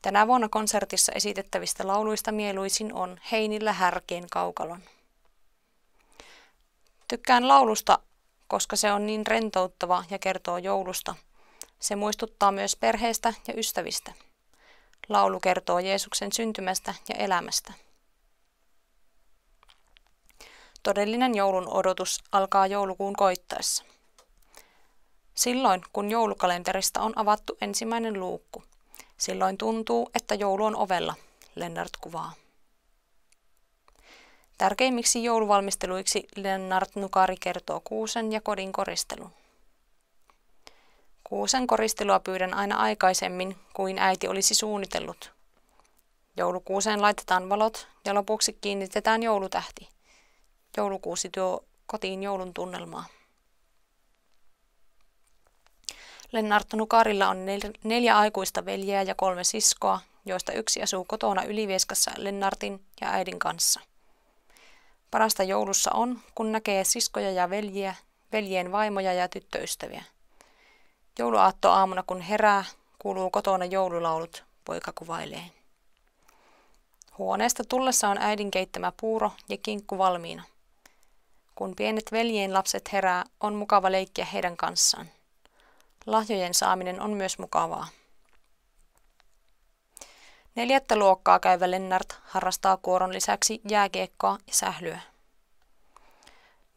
Tänä vuonna konsertissa esitettävistä lauluista mieluisin on Heinillä härkeen kaukalon. Tykkään laulusta, koska se on niin rentouttava ja kertoo joulusta. Se muistuttaa myös perheestä ja ystävistä. Laulu kertoo Jeesuksen syntymästä ja elämästä. Todellinen joulun odotus alkaa joulukuun koittaessa. Silloin, kun joulukalenterista on avattu ensimmäinen luukku – Silloin tuntuu, että joulu on ovella, Lennart kuvaa. Tärkeimmiksi jouluvalmisteluiksi Lennart Nukari kertoo kuusen ja kodin koristelun. Kuusen koristelua pyydän aina aikaisemmin kuin äiti olisi suunnitellut. Joulukuuseen laitetaan valot ja lopuksi kiinnitetään joulutähti. Joulukuusi tuo kotiin joulun tunnelmaa. Lennart Nukarilla on nel- neljä aikuista veljeä ja kolme siskoa, joista yksi asuu kotona Ylivieskassa Lennartin ja äidin kanssa. Parasta joulussa on, kun näkee siskoja ja veljiä, veljien vaimoja ja tyttöystäviä. Jouluaatto aamuna kun herää, kuuluu kotona joululaulut, poika kuvailee. Huoneesta tullessa on äidin keittämä puuro ja kinkku valmiina. Kun pienet veljien lapset herää, on mukava leikkiä heidän kanssaan. Lahjojen saaminen on myös mukavaa. Neljättä luokkaa käyvä Lennart harrastaa kuoron lisäksi jääkiekkoa ja sählyä.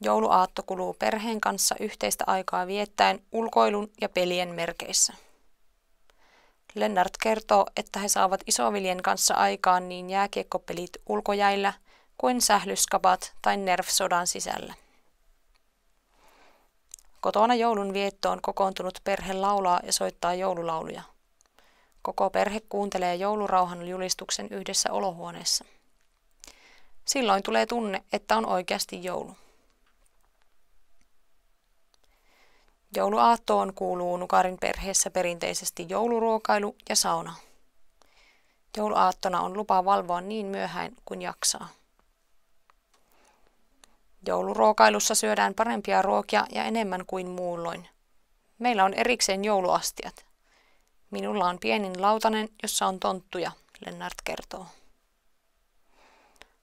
Jouluaatto kuluu perheen kanssa yhteistä aikaa viettäen ulkoilun ja pelien merkeissä. Lennart kertoo, että he saavat isoviljen kanssa aikaan niin jääkiekkopelit ulkojäillä kuin sählyskabat tai nerfsodan sisällä. Kotona joulun viettoon kokoontunut perhe laulaa ja soittaa joululauluja. Koko perhe kuuntelee joulurauhan julistuksen yhdessä olohuoneessa. Silloin tulee tunne, että on oikeasti joulu. Jouluaattoon kuuluu Nukarin perheessä perinteisesti jouluruokailu ja sauna. Jouluaattona on lupa valvoa niin myöhään kuin jaksaa. Jouluruokailussa syödään parempia ruokia ja enemmän kuin muulloin. Meillä on erikseen jouluastiat. Minulla on pienin lautanen, jossa on tonttuja, Lennart kertoo.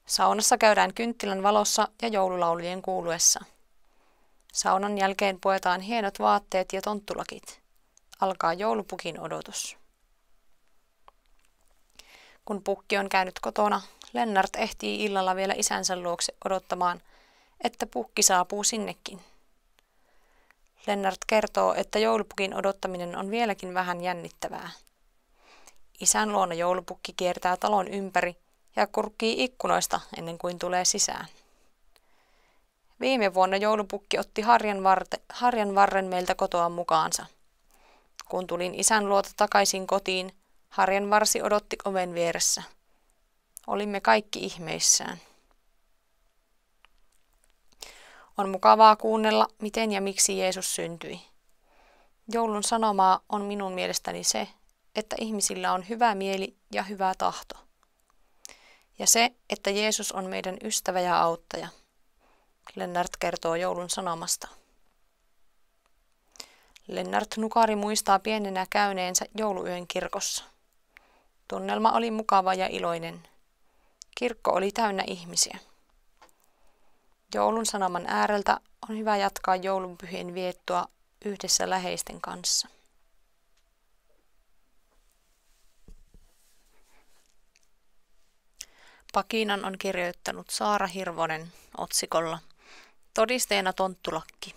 Saunassa käydään kynttilän valossa ja joululaulujen kuuluessa. Saunan jälkeen puetaan hienot vaatteet ja tonttulakit. Alkaa joulupukin odotus. Kun pukki on käynyt kotona, Lennart ehtii illalla vielä isänsä luokse odottamaan – että pukki saapuu sinnekin. Lennart kertoo, että joulupukin odottaminen on vieläkin vähän jännittävää. Isän luona joulupukki kiertää talon ympäri ja kurkkii ikkunoista ennen kuin tulee sisään. Viime vuonna joulupukki otti harjan, varte, harjan varren meiltä kotoa mukaansa. Kun tulin isän luota takaisin kotiin, harjan varsi odotti oven vieressä. Olimme kaikki ihmeissään. On mukavaa kuunnella, miten ja miksi Jeesus syntyi. Joulun sanomaa on minun mielestäni se, että ihmisillä on hyvä mieli ja hyvä tahto. Ja se, että Jeesus on meidän ystävä ja auttaja. Lennart kertoo joulun sanomasta. Lennart Nukari muistaa pienenä käyneensä jouluyön kirkossa. Tunnelma oli mukava ja iloinen. Kirkko oli täynnä ihmisiä. Joulun sanoman ääreltä on hyvä jatkaa joulunpyhien viettoa yhdessä läheisten kanssa. Pakinan on kirjoittanut Saara Hirvonen otsikolla Todisteena tonttulakki.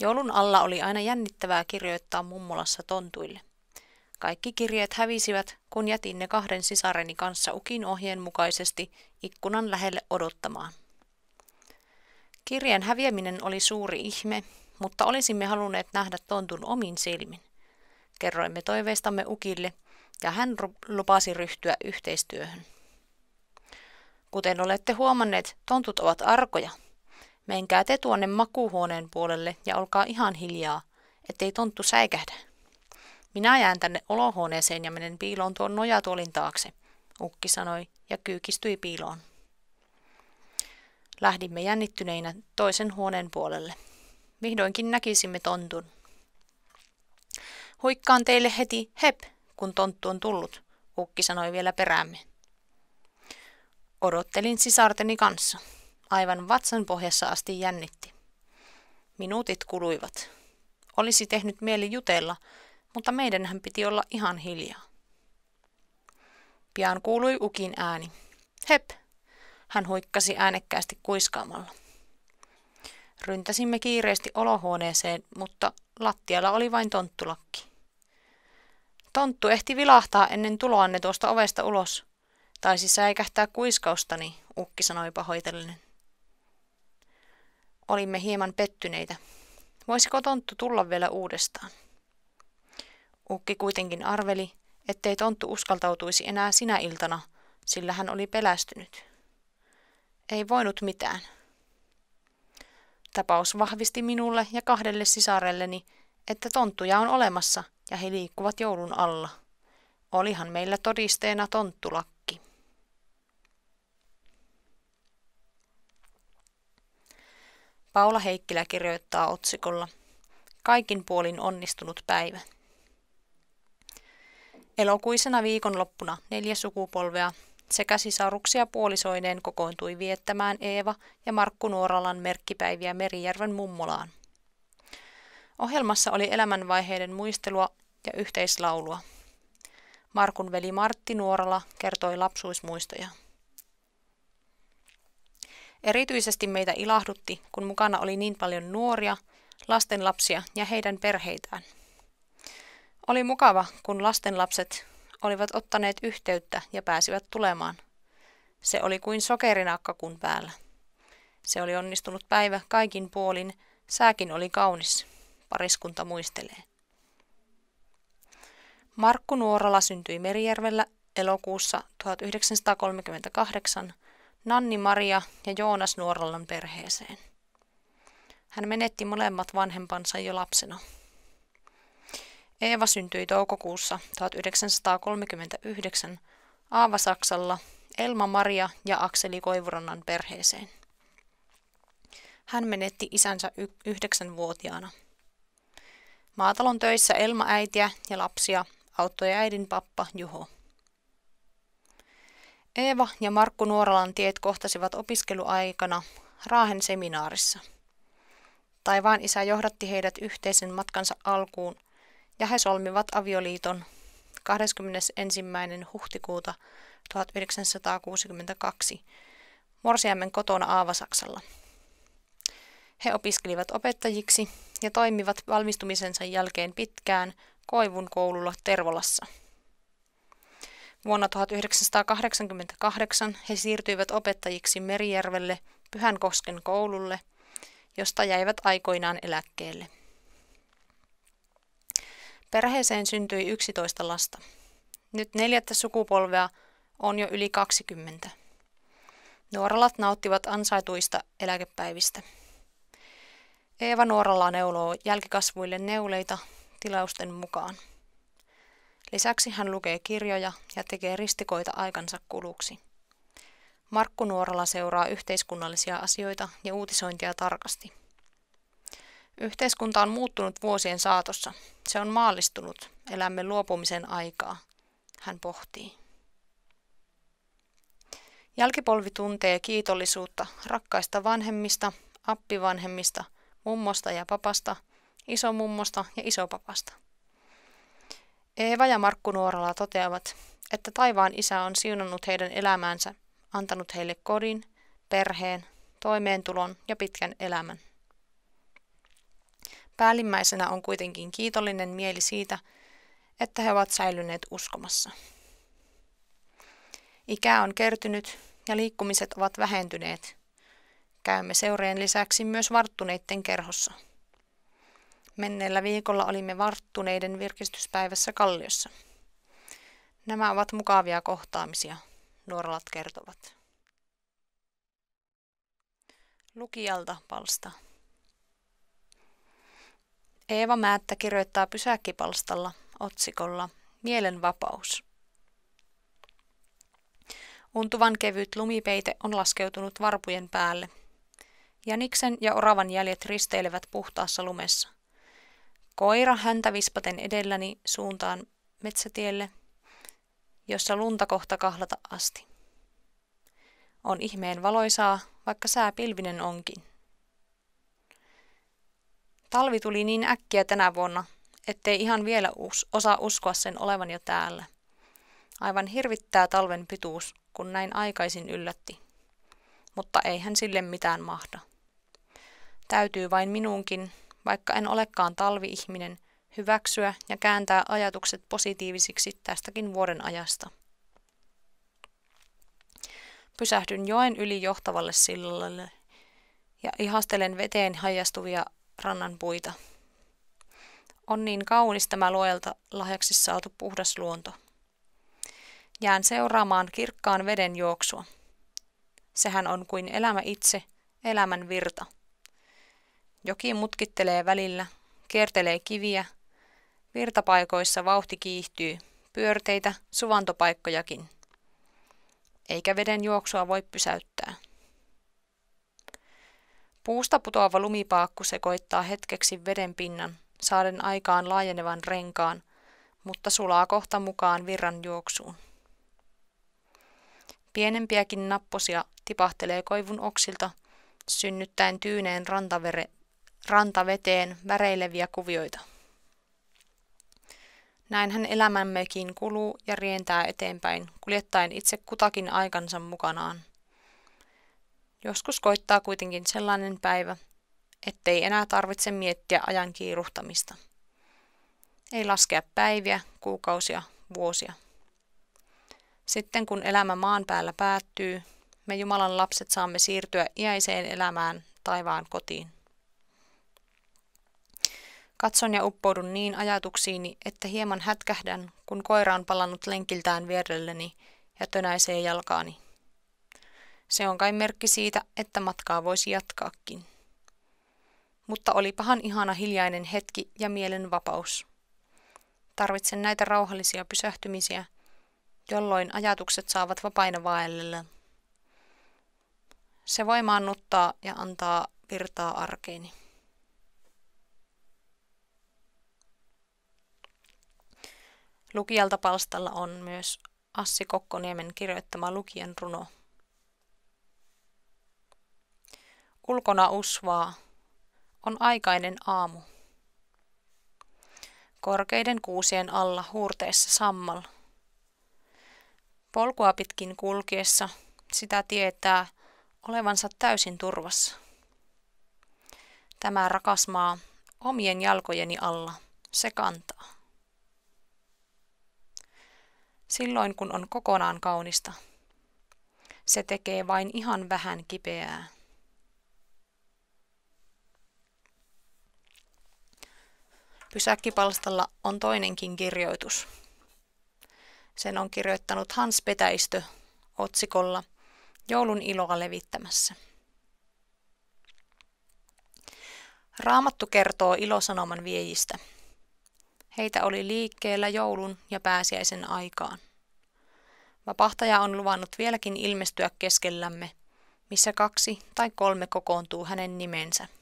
Joulun alla oli aina jännittävää kirjoittaa mummolassa tontuille. Kaikki kirjeet hävisivät, kun jätin ne kahden sisareni kanssa ukin ohjeen mukaisesti ikkunan lähelle odottamaan. Kirjan häviäminen oli suuri ihme, mutta olisimme halunneet nähdä tontun omin silmin. Kerroimme toiveistamme Ukille ja hän lupasi ryhtyä yhteistyöhön. Kuten olette huomanneet, tontut ovat arkoja. Menkää te tuonne makuuhuoneen puolelle ja olkaa ihan hiljaa, ettei tonttu säikähdä. Minä jään tänne olohuoneeseen ja menen piiloon tuon nojatuolin taakse, Ukki sanoi ja kyykistyi piiloon lähdimme jännittyneinä toisen huoneen puolelle. Vihdoinkin näkisimme tontun. Huikkaan teille heti hep, kun tonttu on tullut, ukki sanoi vielä peräämme. Odottelin sisarteni kanssa. Aivan vatsan pohjassa asti jännitti. Minuutit kuluivat. Olisi tehnyt mieli jutella, mutta meidänhän piti olla ihan hiljaa. Pian kuului ukin ääni. Hep, hän huikkasi äänekkäästi kuiskaamalla. Ryntäsimme kiireesti olohuoneeseen, mutta lattialla oli vain tonttulakki. Tonttu ehti vilahtaa ennen tuloanne tuosta ovesta ulos. Taisi säikähtää kuiskaustani, ukki sanoi pahoitellen. Olimme hieman pettyneitä. Voisiko tonttu tulla vielä uudestaan? Ukki kuitenkin arveli, ettei tonttu uskaltautuisi enää sinä iltana, sillä hän oli pelästynyt. Ei voinut mitään. Tapaus vahvisti minulle ja kahdelle sisarelleni, että tonttuja on olemassa ja he liikkuvat joulun alla. Olihan meillä todisteena tonttulakki. Paula Heikkilä kirjoittaa otsikolla Kaikin puolin onnistunut päivä. Elokuisena viikonloppuna neljä sukupolvea sekä sisaruksia puolisoineen kokoontui viettämään Eeva ja Markku Nuoralan merkkipäiviä Merijärven mummolaan. Ohjelmassa oli elämänvaiheiden muistelua ja yhteislaulua. Markun veli Martti Nuorala kertoi lapsuismuistoja. Erityisesti meitä ilahdutti, kun mukana oli niin paljon nuoria, lastenlapsia ja heidän perheitään. Oli mukava, kun lastenlapset olivat ottaneet yhteyttä ja pääsivät tulemaan. Se oli kuin sokerinakka kun päällä. Se oli onnistunut päivä kaikin puolin, sääkin oli kaunis, pariskunta muistelee. Markku Nuorala syntyi Merijärvellä elokuussa 1938 Nanni Maria ja Joonas Nuoralan perheeseen. Hän menetti molemmat vanhempansa jo lapsena. Eeva syntyi toukokuussa 1939 Aava-Saksalla Elma Maria ja Akseli Koivurannan perheeseen. Hän menetti isänsä y- yhdeksänvuotiaana. Maatalon töissä Elma äitiä ja lapsia auttoi äidin pappa Juho. Eeva ja Markku Nuoralan tiet kohtasivat opiskeluaikana Raahen seminaarissa. Taivaan isä johdatti heidät yhteisen matkansa alkuun – ja he solmivat avioliiton 21. huhtikuuta 1962 Morsiamen kotona Aavasaksalla. He opiskelivat opettajiksi ja toimivat valmistumisensa jälkeen pitkään Koivun koululla Tervolassa. Vuonna 1988 he siirtyivät opettajiksi Merijärvelle Pyhänkosken koululle, josta jäivät aikoinaan eläkkeelle. Perheeseen syntyi 11 lasta. Nyt neljättä sukupolvea on jo yli 20. Nuoralat nauttivat ansaituista eläkepäivistä. Eeva Nuoralla neuloo jälkikasvuille neuleita tilausten mukaan. Lisäksi hän lukee kirjoja ja tekee ristikoita aikansa kuluksi. Markku Nuorala seuraa yhteiskunnallisia asioita ja uutisointia tarkasti. Yhteiskunta on muuttunut vuosien saatossa. Se on maallistunut. Elämme luopumisen aikaa. Hän pohtii. Jälkipolvi tuntee kiitollisuutta rakkaista vanhemmista, appivanhemmista, mummosta ja papasta, isomummosta ja isopapasta. Eeva ja Markku Nuorala toteavat, että taivaan isä on siunannut heidän elämäänsä, antanut heille kodin, perheen, toimeentulon ja pitkän elämän. Päällimmäisenä on kuitenkin kiitollinen mieli siitä, että he ovat säilyneet uskomassa. Ikää on kertynyt ja liikkumiset ovat vähentyneet. Käymme seureen lisäksi myös varttuneiden kerhossa. Menneellä viikolla olimme varttuneiden virkistyspäivässä Kalliossa. Nämä ovat mukavia kohtaamisia, nuoralat kertovat. Lukijalta palsta. Eeva Määttä kirjoittaa pysäkkipalstalla otsikolla Mielenvapaus. Untuvan kevyt lumipeite on laskeutunut varpujen päälle. Jäniksen ja oravan jäljet risteilevät puhtaassa lumessa. Koira häntä vispaten edelläni suuntaan metsätielle, jossa lunta kohta kahlata asti. On ihmeen valoisaa, vaikka sää pilvinen onkin. Talvi tuli niin äkkiä tänä vuonna, ettei ihan vielä us- osaa uskoa sen olevan jo täällä. Aivan hirvittää talven pituus, kun näin aikaisin yllätti. Mutta eihän sille mitään mahda. Täytyy vain minunkin, vaikka en olekaan talviihminen, hyväksyä ja kääntää ajatukset positiivisiksi tästäkin vuoden ajasta. Pysähdyn joen yli johtavalle sillalle ja ihastelen veteen hajastuvia rannan puita. On niin kaunis tämä luojalta lahjaksi saatu puhdas luonto. Jään seuraamaan kirkkaan veden juoksua. Sehän on kuin elämä itse, elämän virta. Joki mutkittelee välillä, kiertelee kiviä, virtapaikoissa vauhti kiihtyy, pyörteitä, suvantopaikkojakin. Eikä veden juoksua voi pysäyttää. Puusta putoava lumipaakku sekoittaa hetkeksi veden pinnan, saaden aikaan laajenevan renkaan, mutta sulaa kohta mukaan virran juoksuun. Pienempiäkin napposia tipahtelee koivun oksilta, synnyttäen tyyneen rantavere, rantaveteen väreileviä kuvioita. Näinhän elämämmekin kuluu ja rientää eteenpäin, kuljettaen itse kutakin aikansa mukanaan. Joskus koittaa kuitenkin sellainen päivä, ettei enää tarvitse miettiä ajan kiiruhtamista. Ei laskea päiviä, kuukausia, vuosia. Sitten kun elämä maan päällä päättyy, me Jumalan lapset saamme siirtyä iäiseen elämään taivaan kotiin. Katson ja uppoudun niin ajatuksiini, että hieman hätkähdän, kun koira on palannut lenkiltään vierelleni ja tönäisee jalkaani. Se on kai merkki siitä, että matkaa voisi jatkaakin. Mutta olipahan ihana hiljainen hetki ja mielen vapaus. Tarvitsen näitä rauhallisia pysähtymisiä, jolloin ajatukset saavat vapaina vaellella. Se voimaannuttaa ja antaa virtaa arkeeni. Lukijalta palstalla on myös Assi Kokkoniemen kirjoittama lukijan runo. Ulkona usvaa. On aikainen aamu. Korkeiden kuusien alla huurteessa sammal. Polkua pitkin kulkiessa sitä tietää olevansa täysin turvassa. Tämä rakas maa omien jalkojeni alla, se kantaa. Silloin kun on kokonaan kaunista, se tekee vain ihan vähän kipeää. Pysäkkipalstalla on toinenkin kirjoitus. Sen on kirjoittanut Hans Petäistö otsikolla Joulun iloa levittämässä. Raamattu kertoo ilosanoman viejistä. Heitä oli liikkeellä joulun ja pääsiäisen aikaan. Vapahtaja on luvannut vieläkin ilmestyä keskellämme, missä kaksi tai kolme kokoontuu hänen nimensä –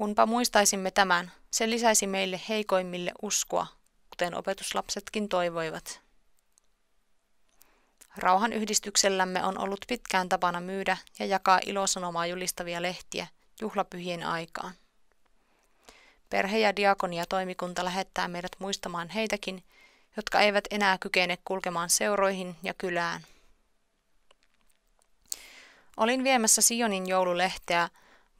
Kunpa muistaisimme tämän, se lisäisi meille heikoimmille uskoa, kuten opetuslapsetkin toivoivat. Rauhan yhdistyksellämme on ollut pitkään tapana myydä ja jakaa ilosanomaa julistavia lehtiä juhlapyhien aikaan. Perhe- ja diakonia-toimikunta lähettää meidät muistamaan heitäkin, jotka eivät enää kykene kulkemaan seuroihin ja kylään. Olin viemässä Sionin joululehteä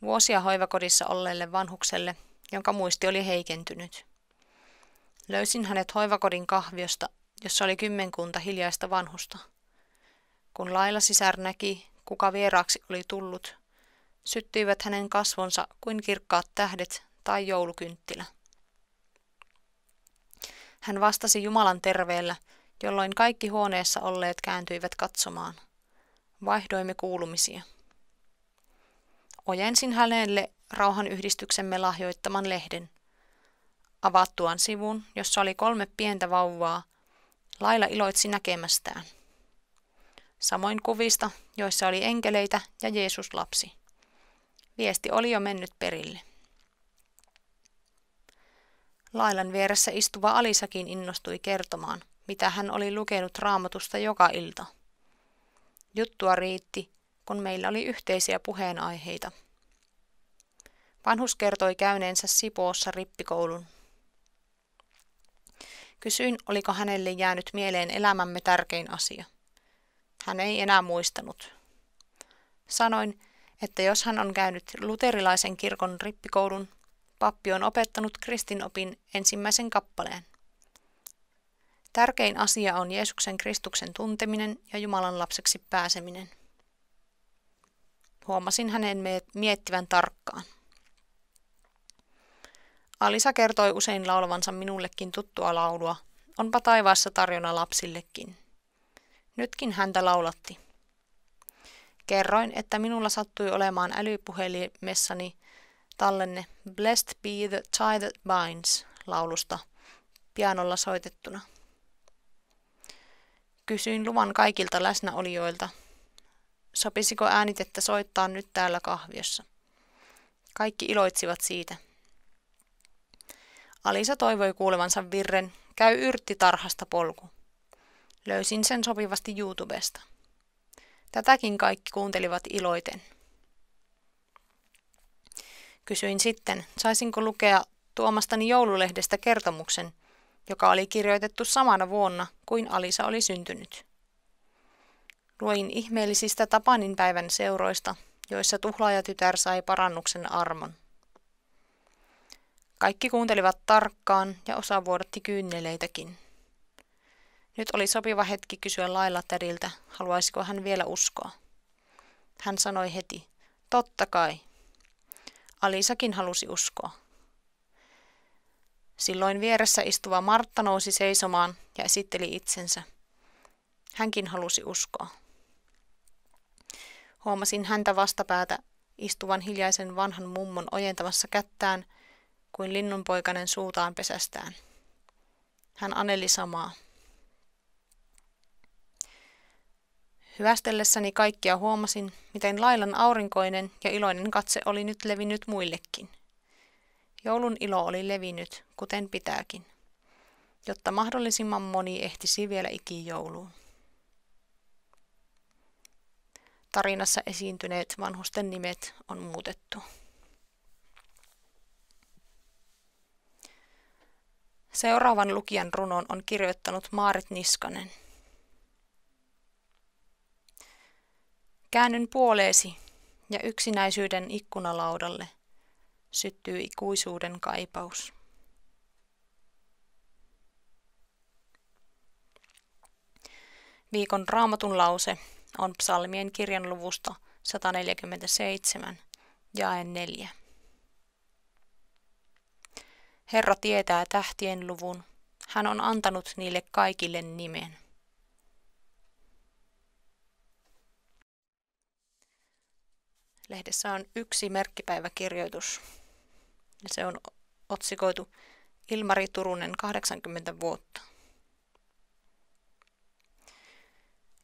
vuosia hoivakodissa olleelle vanhukselle, jonka muisti oli heikentynyt. Löysin hänet hoivakodin kahviosta, jossa oli kymmenkunta hiljaista vanhusta. Kun Laila sisär näki, kuka vieraaksi oli tullut, syttyivät hänen kasvonsa kuin kirkkaat tähdet tai joulukynttilä. Hän vastasi Jumalan terveellä, jolloin kaikki huoneessa olleet kääntyivät katsomaan. Vaihdoimme kuulumisia ojensin hänelle rauhanyhdistyksemme lahjoittaman lehden. Avattuaan sivun, jossa oli kolme pientä vauvaa, Laila iloitsi näkemästään. Samoin kuvista, joissa oli enkeleitä ja Jeesus lapsi. Viesti oli jo mennyt perille. Lailan vieressä istuva Alisakin innostui kertomaan, mitä hän oli lukenut raamatusta joka ilta. Juttua riitti, kun meillä oli yhteisiä puheenaiheita. Vanhus kertoi käyneensä Sipoossa rippikoulun. Kysyin, oliko hänelle jäänyt mieleen elämämme tärkein asia. Hän ei enää muistanut. Sanoin, että jos hän on käynyt luterilaisen kirkon rippikoulun, pappi on opettanut kristinopin ensimmäisen kappaleen. Tärkein asia on Jeesuksen Kristuksen tunteminen ja Jumalan lapseksi pääseminen. Huomasin hänen miettivän tarkkaan. Alisa kertoi usein laulavansa minullekin tuttua laulua. Onpa taivaassa tarjona lapsillekin. Nytkin häntä laulatti. Kerroin, että minulla sattui olemaan älypuhelimessani tallenne Blessed be the tie that binds laulusta pianolla soitettuna. Kysyin luvan kaikilta läsnäolijoilta, sopisiko äänitettä soittaa nyt täällä kahviossa. Kaikki iloitsivat siitä. Alisa toivoi kuulevansa virren, käy tarhasta polku. Löysin sen sopivasti YouTubesta. Tätäkin kaikki kuuntelivat iloiten. Kysyin sitten, saisinko lukea tuomastani joululehdestä kertomuksen, joka oli kirjoitettu samana vuonna kuin Alisa oli syntynyt. Luin ihmeellisistä Tapanin päivän seuroista, joissa tuhlaajatytär sai parannuksen armon. Kaikki kuuntelivat tarkkaan ja osa vuodatti kyynneleitäkin. Nyt oli sopiva hetki kysyä lailla Tädiltä, haluaisiko hän vielä uskoa. Hän sanoi heti, totta kai. Alisakin halusi uskoa. Silloin vieressä istuva Martta nousi seisomaan ja esitteli itsensä. Hänkin halusi uskoa. Huomasin häntä vastapäätä istuvan hiljaisen vanhan mummon ojentamassa kättään kuin linnunpoikainen suutaan pesästään. Hän aneli samaa. Hyvästellessäni kaikkia huomasin, miten Lailan aurinkoinen ja iloinen katse oli nyt levinnyt muillekin. Joulun ilo oli levinnyt, kuten pitääkin, jotta mahdollisimman moni ehtisi vielä ikijouluun tarinassa esiintyneet vanhusten nimet on muutettu. Seuraavan lukijan runon on kirjoittanut Maarit Niskanen. Käännyn puoleesi ja yksinäisyyden ikkunalaudalle syttyy ikuisuuden kaipaus. Viikon raamatun lause on psalmien kirjan luvusta 147, jae 4. Herra tietää tähtien luvun, hän on antanut niille kaikille nimen. Lehdessä on yksi merkkipäiväkirjoitus. Se on otsikoitu Ilmari Turunen 80 vuotta.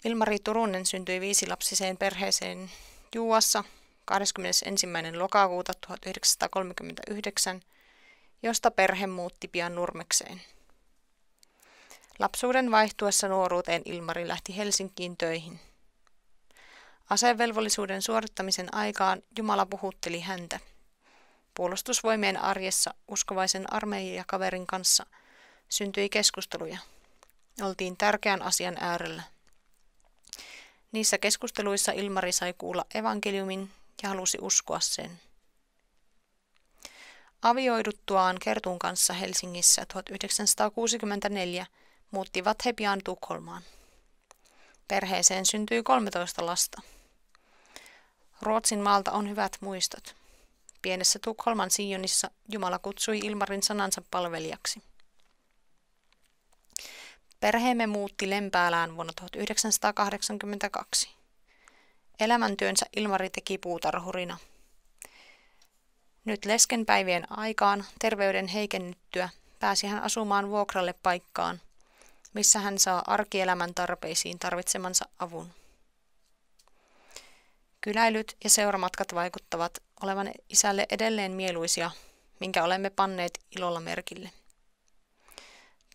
Ilmari Turunen syntyi viisilapsiseen perheeseen Juuassa 21. lokakuuta 1939, josta perhe muutti pian Nurmekseen. Lapsuuden vaihtuessa nuoruuteen Ilmari lähti Helsinkiin töihin. Asevelvollisuuden suorittamisen aikaan Jumala puhutteli häntä. Puolustusvoimien arjessa uskovaisen armeijakaverin kanssa syntyi keskusteluja. Oltiin tärkeän asian äärellä. Niissä keskusteluissa Ilmari sai kuulla evankeliumin ja halusi uskoa sen. Avioiduttuaan Kertun kanssa Helsingissä 1964 muuttivat he pian Tukholmaan. Perheeseen syntyi 13 lasta. Ruotsin maalta on hyvät muistot. Pienessä Tukholman Sionissa Jumala kutsui Ilmarin sanansa palvelijaksi. Perheemme muutti Lempäälään vuonna 1982. Elämäntyönsä Ilmari teki puutarhurina. Nyt leskenpäivien aikaan terveyden heikennyttyä pääsi hän asumaan vuokralle paikkaan, missä hän saa arkielämän tarpeisiin tarvitsemansa avun. Kyläilyt ja seuramatkat vaikuttavat olevan isälle edelleen mieluisia, minkä olemme panneet ilolla merkille.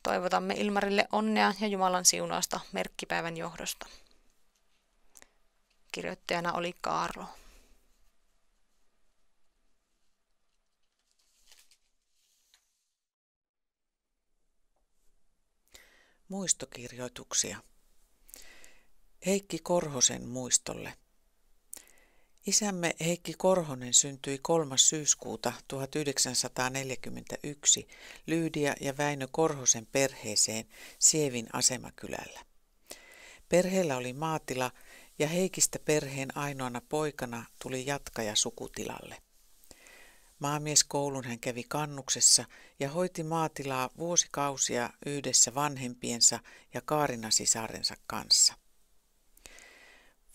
Toivotamme Ilmarille onnea ja Jumalan siunausta merkkipäivän johdosta. Kirjoittajana oli Kaarlo. Muistokirjoituksia. Heikki Korhosen muistolle. Isämme Heikki Korhonen syntyi 3. syyskuuta 1941 Lyydia ja Väinö Korhosen perheeseen Sievin asemakylällä. Perheellä oli maatila ja Heikistä perheen ainoana poikana tuli jatkaja sukutilalle. Maamieskoulun hän kävi kannuksessa ja hoiti maatilaa vuosikausia yhdessä vanhempiensa ja Kaarina sisarensa kanssa.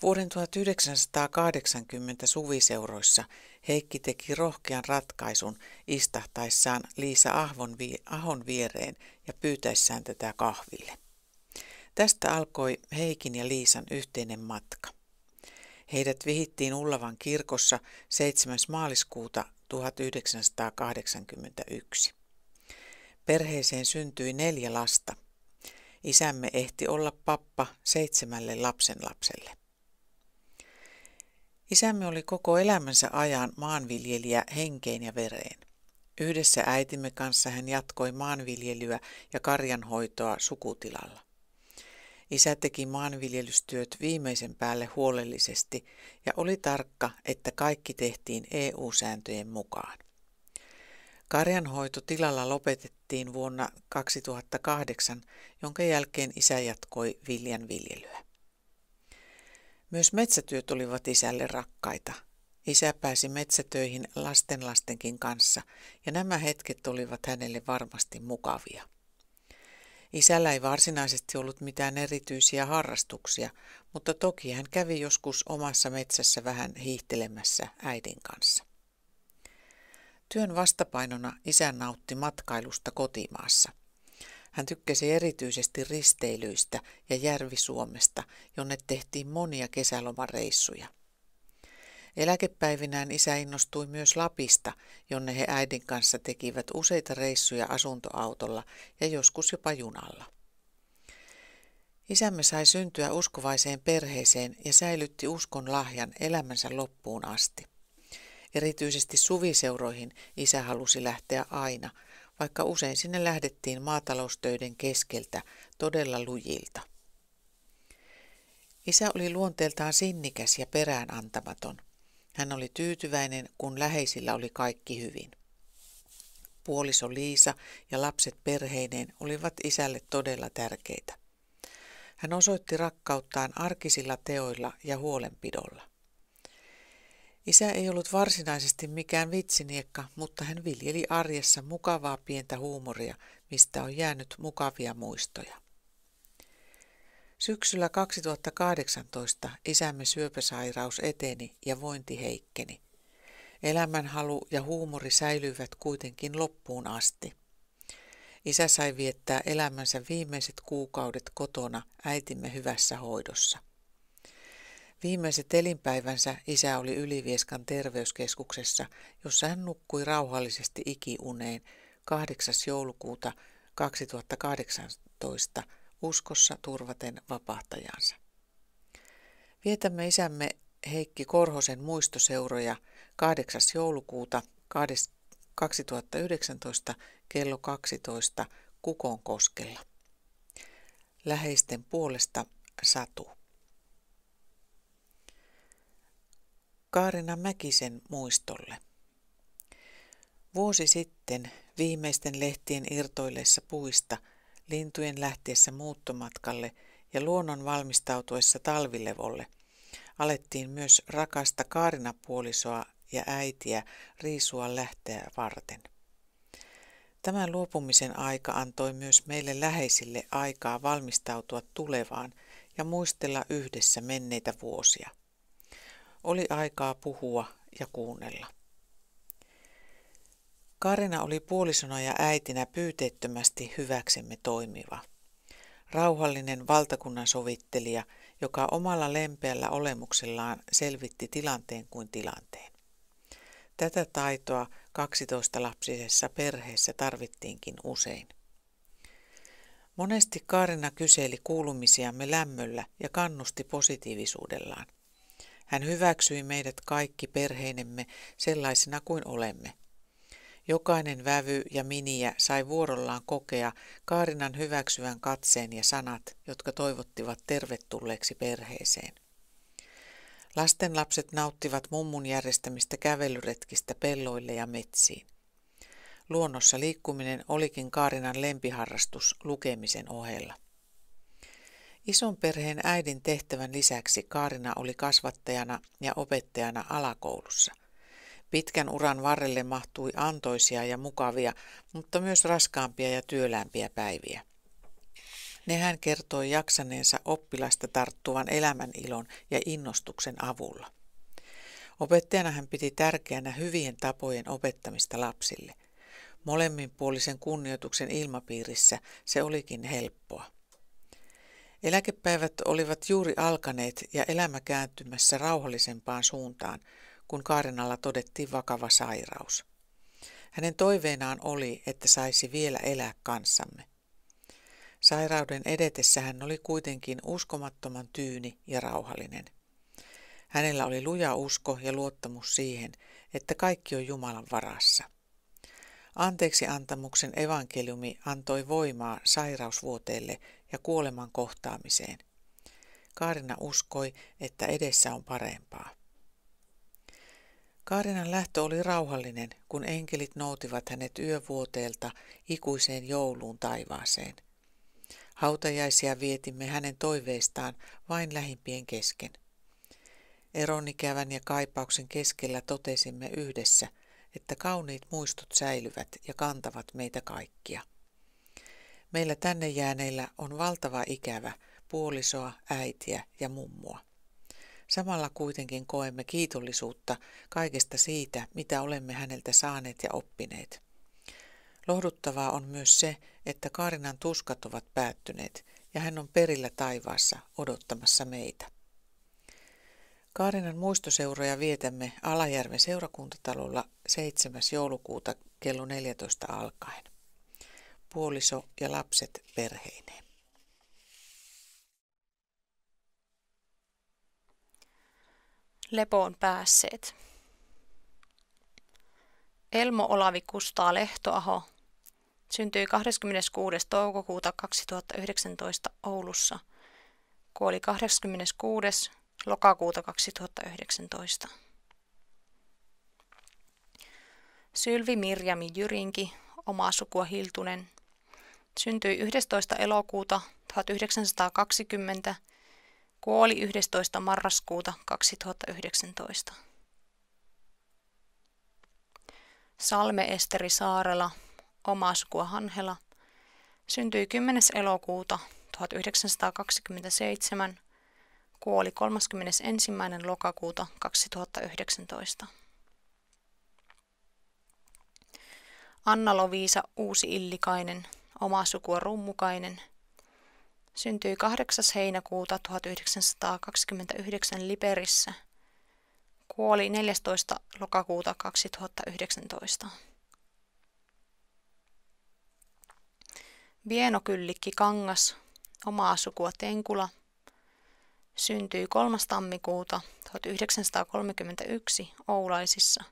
Vuoden 1980 suviseuroissa Heikki teki rohkean ratkaisun istahtaessaan Liisa Ahvon vi- Ahon viereen ja pyytäessään tätä kahville. Tästä alkoi Heikin ja Liisan yhteinen matka. Heidät vihittiin Ullavan kirkossa 7. maaliskuuta 1981. Perheeseen syntyi neljä lasta. Isämme ehti olla pappa seitsemälle lapsenlapselle. Isämme oli koko elämänsä ajan maanviljelijä henkeen ja vereen. Yhdessä äitimme kanssa hän jatkoi maanviljelyä ja karjanhoitoa sukutilalla. Isä teki maanviljelystyöt viimeisen päälle huolellisesti ja oli tarkka, että kaikki tehtiin EU-sääntöjen mukaan. Karjanhoito tilalla lopetettiin vuonna 2008, jonka jälkeen isä jatkoi viljan viljelyä. Myös metsätyöt olivat isälle rakkaita. Isä pääsi metsätöihin lastenlastenkin kanssa, ja nämä hetket olivat hänelle varmasti mukavia. Isällä ei varsinaisesti ollut mitään erityisiä harrastuksia, mutta toki hän kävi joskus omassa metsässä vähän hiihtelemässä äidin kanssa. Työn vastapainona isä nautti matkailusta kotimaassa. Hän tykkäsi erityisesti risteilyistä ja järvisuomesta, jonne tehtiin monia kesälomareissuja. Eläkepäivinään isä innostui myös Lapista, jonne he äidin kanssa tekivät useita reissuja asuntoautolla ja joskus jopa junalla. Isämme sai syntyä uskovaiseen perheeseen ja säilytti uskon lahjan elämänsä loppuun asti. Erityisesti suviseuroihin isä halusi lähteä aina – vaikka usein sinne lähdettiin maataloustöiden keskeltä todella lujilta. Isä oli luonteeltaan sinnikäs ja peräänantamaton. Hän oli tyytyväinen, kun läheisillä oli kaikki hyvin. Puoliso Liisa ja lapset perheineen olivat isälle todella tärkeitä. Hän osoitti rakkauttaan arkisilla teoilla ja huolenpidolla. Isä ei ollut varsinaisesti mikään vitsiniekka, mutta hän viljeli arjessa mukavaa pientä huumoria, mistä on jäänyt mukavia muistoja. Syksyllä 2018 isämme syöpäsairaus eteni ja vointi heikkeni. Elämänhalu ja huumori säilyivät kuitenkin loppuun asti. Isä sai viettää elämänsä viimeiset kuukaudet kotona äitimme hyvässä hoidossa. Viimeiset elinpäivänsä isä oli Ylivieskan terveyskeskuksessa, jossa hän nukkui rauhallisesti ikiuneen 8. joulukuuta 2018 uskossa turvaten vapahtajansa. Vietämme isämme Heikki Korhosen muistoseuroja 8. joulukuuta 2019 kello 12 Kukonkoskella. Läheisten puolesta Satu. Kaarina Mäkisen muistolle. Vuosi sitten, viimeisten lehtien irtoillessa puista, lintujen lähtiessä muuttomatkalle ja luonnon valmistautuessa talvilevolle, alettiin myös rakasta puolisoa ja äitiä riisua lähteä varten. Tämän luopumisen aika antoi myös meille läheisille aikaa valmistautua tulevaan ja muistella yhdessä menneitä vuosia – oli aikaa puhua ja kuunnella. Karina oli puolisona ja äitinä pyyteettömästi hyväksemme toimiva. Rauhallinen valtakunnan sovittelija, joka omalla lempeällä olemuksellaan selvitti tilanteen kuin tilanteen. Tätä taitoa 12-lapsisessa perheessä tarvittiinkin usein. Monesti Karina kyseli kuulumisiamme lämmöllä ja kannusti positiivisuudellaan. Hän hyväksyi meidät kaikki perheinemme sellaisina kuin olemme. Jokainen vävy ja miniä sai vuorollaan kokea Kaarinan hyväksyvän katseen ja sanat, jotka toivottivat tervetulleeksi perheeseen. Lastenlapset nauttivat mummun järjestämistä kävelyretkistä pelloille ja metsiin. Luonnossa liikkuminen olikin Kaarinan lempiharrastus lukemisen ohella. Ison perheen äidin tehtävän lisäksi Kaarina oli kasvattajana ja opettajana alakoulussa. Pitkän uran varrelle mahtui antoisia ja mukavia, mutta myös raskaampia ja työlämpiä päiviä. Nehän kertoi jaksaneensa oppilasta tarttuvan elämänilon ja innostuksen avulla. Opettajana hän piti tärkeänä hyvien tapojen opettamista lapsille. Molemminpuolisen kunnioituksen ilmapiirissä se olikin helppoa. Eläkepäivät olivat juuri alkaneet ja elämä kääntymässä rauhallisempaan suuntaan, kun Kaarenalla todettiin vakava sairaus. Hänen toiveenaan oli, että saisi vielä elää kanssamme. Sairauden edetessä hän oli kuitenkin uskomattoman tyyni ja rauhallinen. Hänellä oli luja usko ja luottamus siihen, että kaikki on Jumalan varassa. Anteeksi antamuksen evankeliumi antoi voimaa sairausvuoteelle ja kuoleman kohtaamiseen. Kaarina uskoi, että edessä on parempaa. Kaarinan lähtö oli rauhallinen, kun enkelit noutivat hänet yövuoteelta ikuiseen jouluun taivaaseen. Hautajaisia vietimme hänen toiveistaan vain lähimpien kesken. Eronikävän ja kaipauksen keskellä totesimme yhdessä, että kauniit muistut säilyvät ja kantavat meitä kaikkia. Meillä tänne jääneillä on valtava ikävä puolisoa, äitiä ja mummoa. Samalla kuitenkin koemme kiitollisuutta kaikesta siitä, mitä olemme häneltä saaneet ja oppineet. Lohduttavaa on myös se, että Kaarinan tuskat ovat päättyneet ja hän on perillä taivaassa odottamassa meitä. Kaarinan muistoseuroja vietämme Alajärven seurakuntatalolla 7. joulukuuta kello 14 alkaen puoliso ja lapset perheineen. Lepoon päässeet. Elmo Olavi Kustaa Lehtoaho syntyi 26. toukokuuta 2019 Oulussa. Kuoli 26. lokakuuta 2019. Sylvi Mirjami Jyrinki, omaa sukua Hiltunen, Syntyi 11. elokuuta 1920, kuoli 11. marraskuuta 2019. Salme Esteri Saarela, oma sukua Hanhela, syntyi 10. elokuuta 1927, kuoli 31. lokakuuta 2019. Anna Loviisa Uusi-Illikainen, oma suku on rummukainen. Syntyi 8. heinäkuuta 1929 Liberissä. Kuoli 14. lokakuuta 2019. Vienokyllikki Kangas, omaa sukua Tenkula, syntyi 3. tammikuuta 1931 Oulaisissa.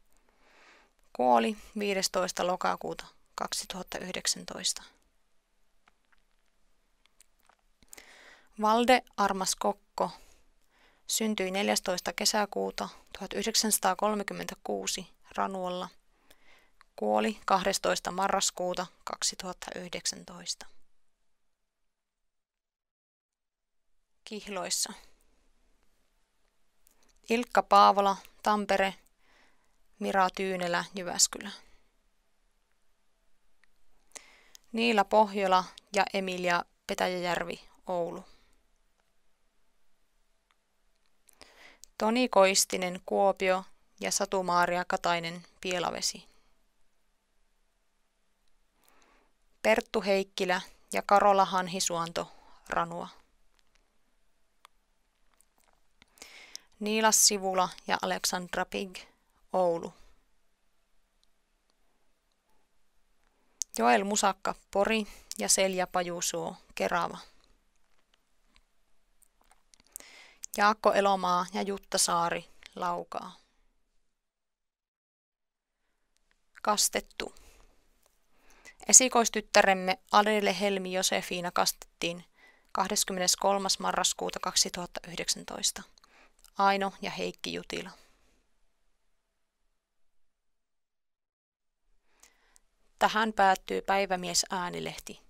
Kuoli 15. lokakuuta 2019. Valde Armas Kokko syntyi 14. kesäkuuta 1936 Ranuolla. Kuoli 12. marraskuuta 2019. Kihloissa. Ilkka Paavola, Tampere, Mira Tyynelä, Jyväskylä. Niila Pohjola ja Emilia Petäjäjärvi, Oulu. Toni Koistinen Kuopio ja Satu-Maaria Katainen Pielavesi. Perttu Heikkilä ja Karola Hanhisuanto Ranua. Niilas Sivula ja Aleksandra Pig Oulu. Joel Musakka Pori ja Selja Pajusuo Kerava. Jaakko Elomaa ja Jutta Saari Laukaa. Kastettu. Esikoistyttäremme Adele Helmi Josefiina kastettiin 23. marraskuuta 2019. Aino ja Heikki Jutila. Tähän päättyy Päivämies äänilehti.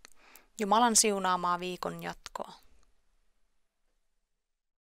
Jumalan siunaamaa viikon jatkoa.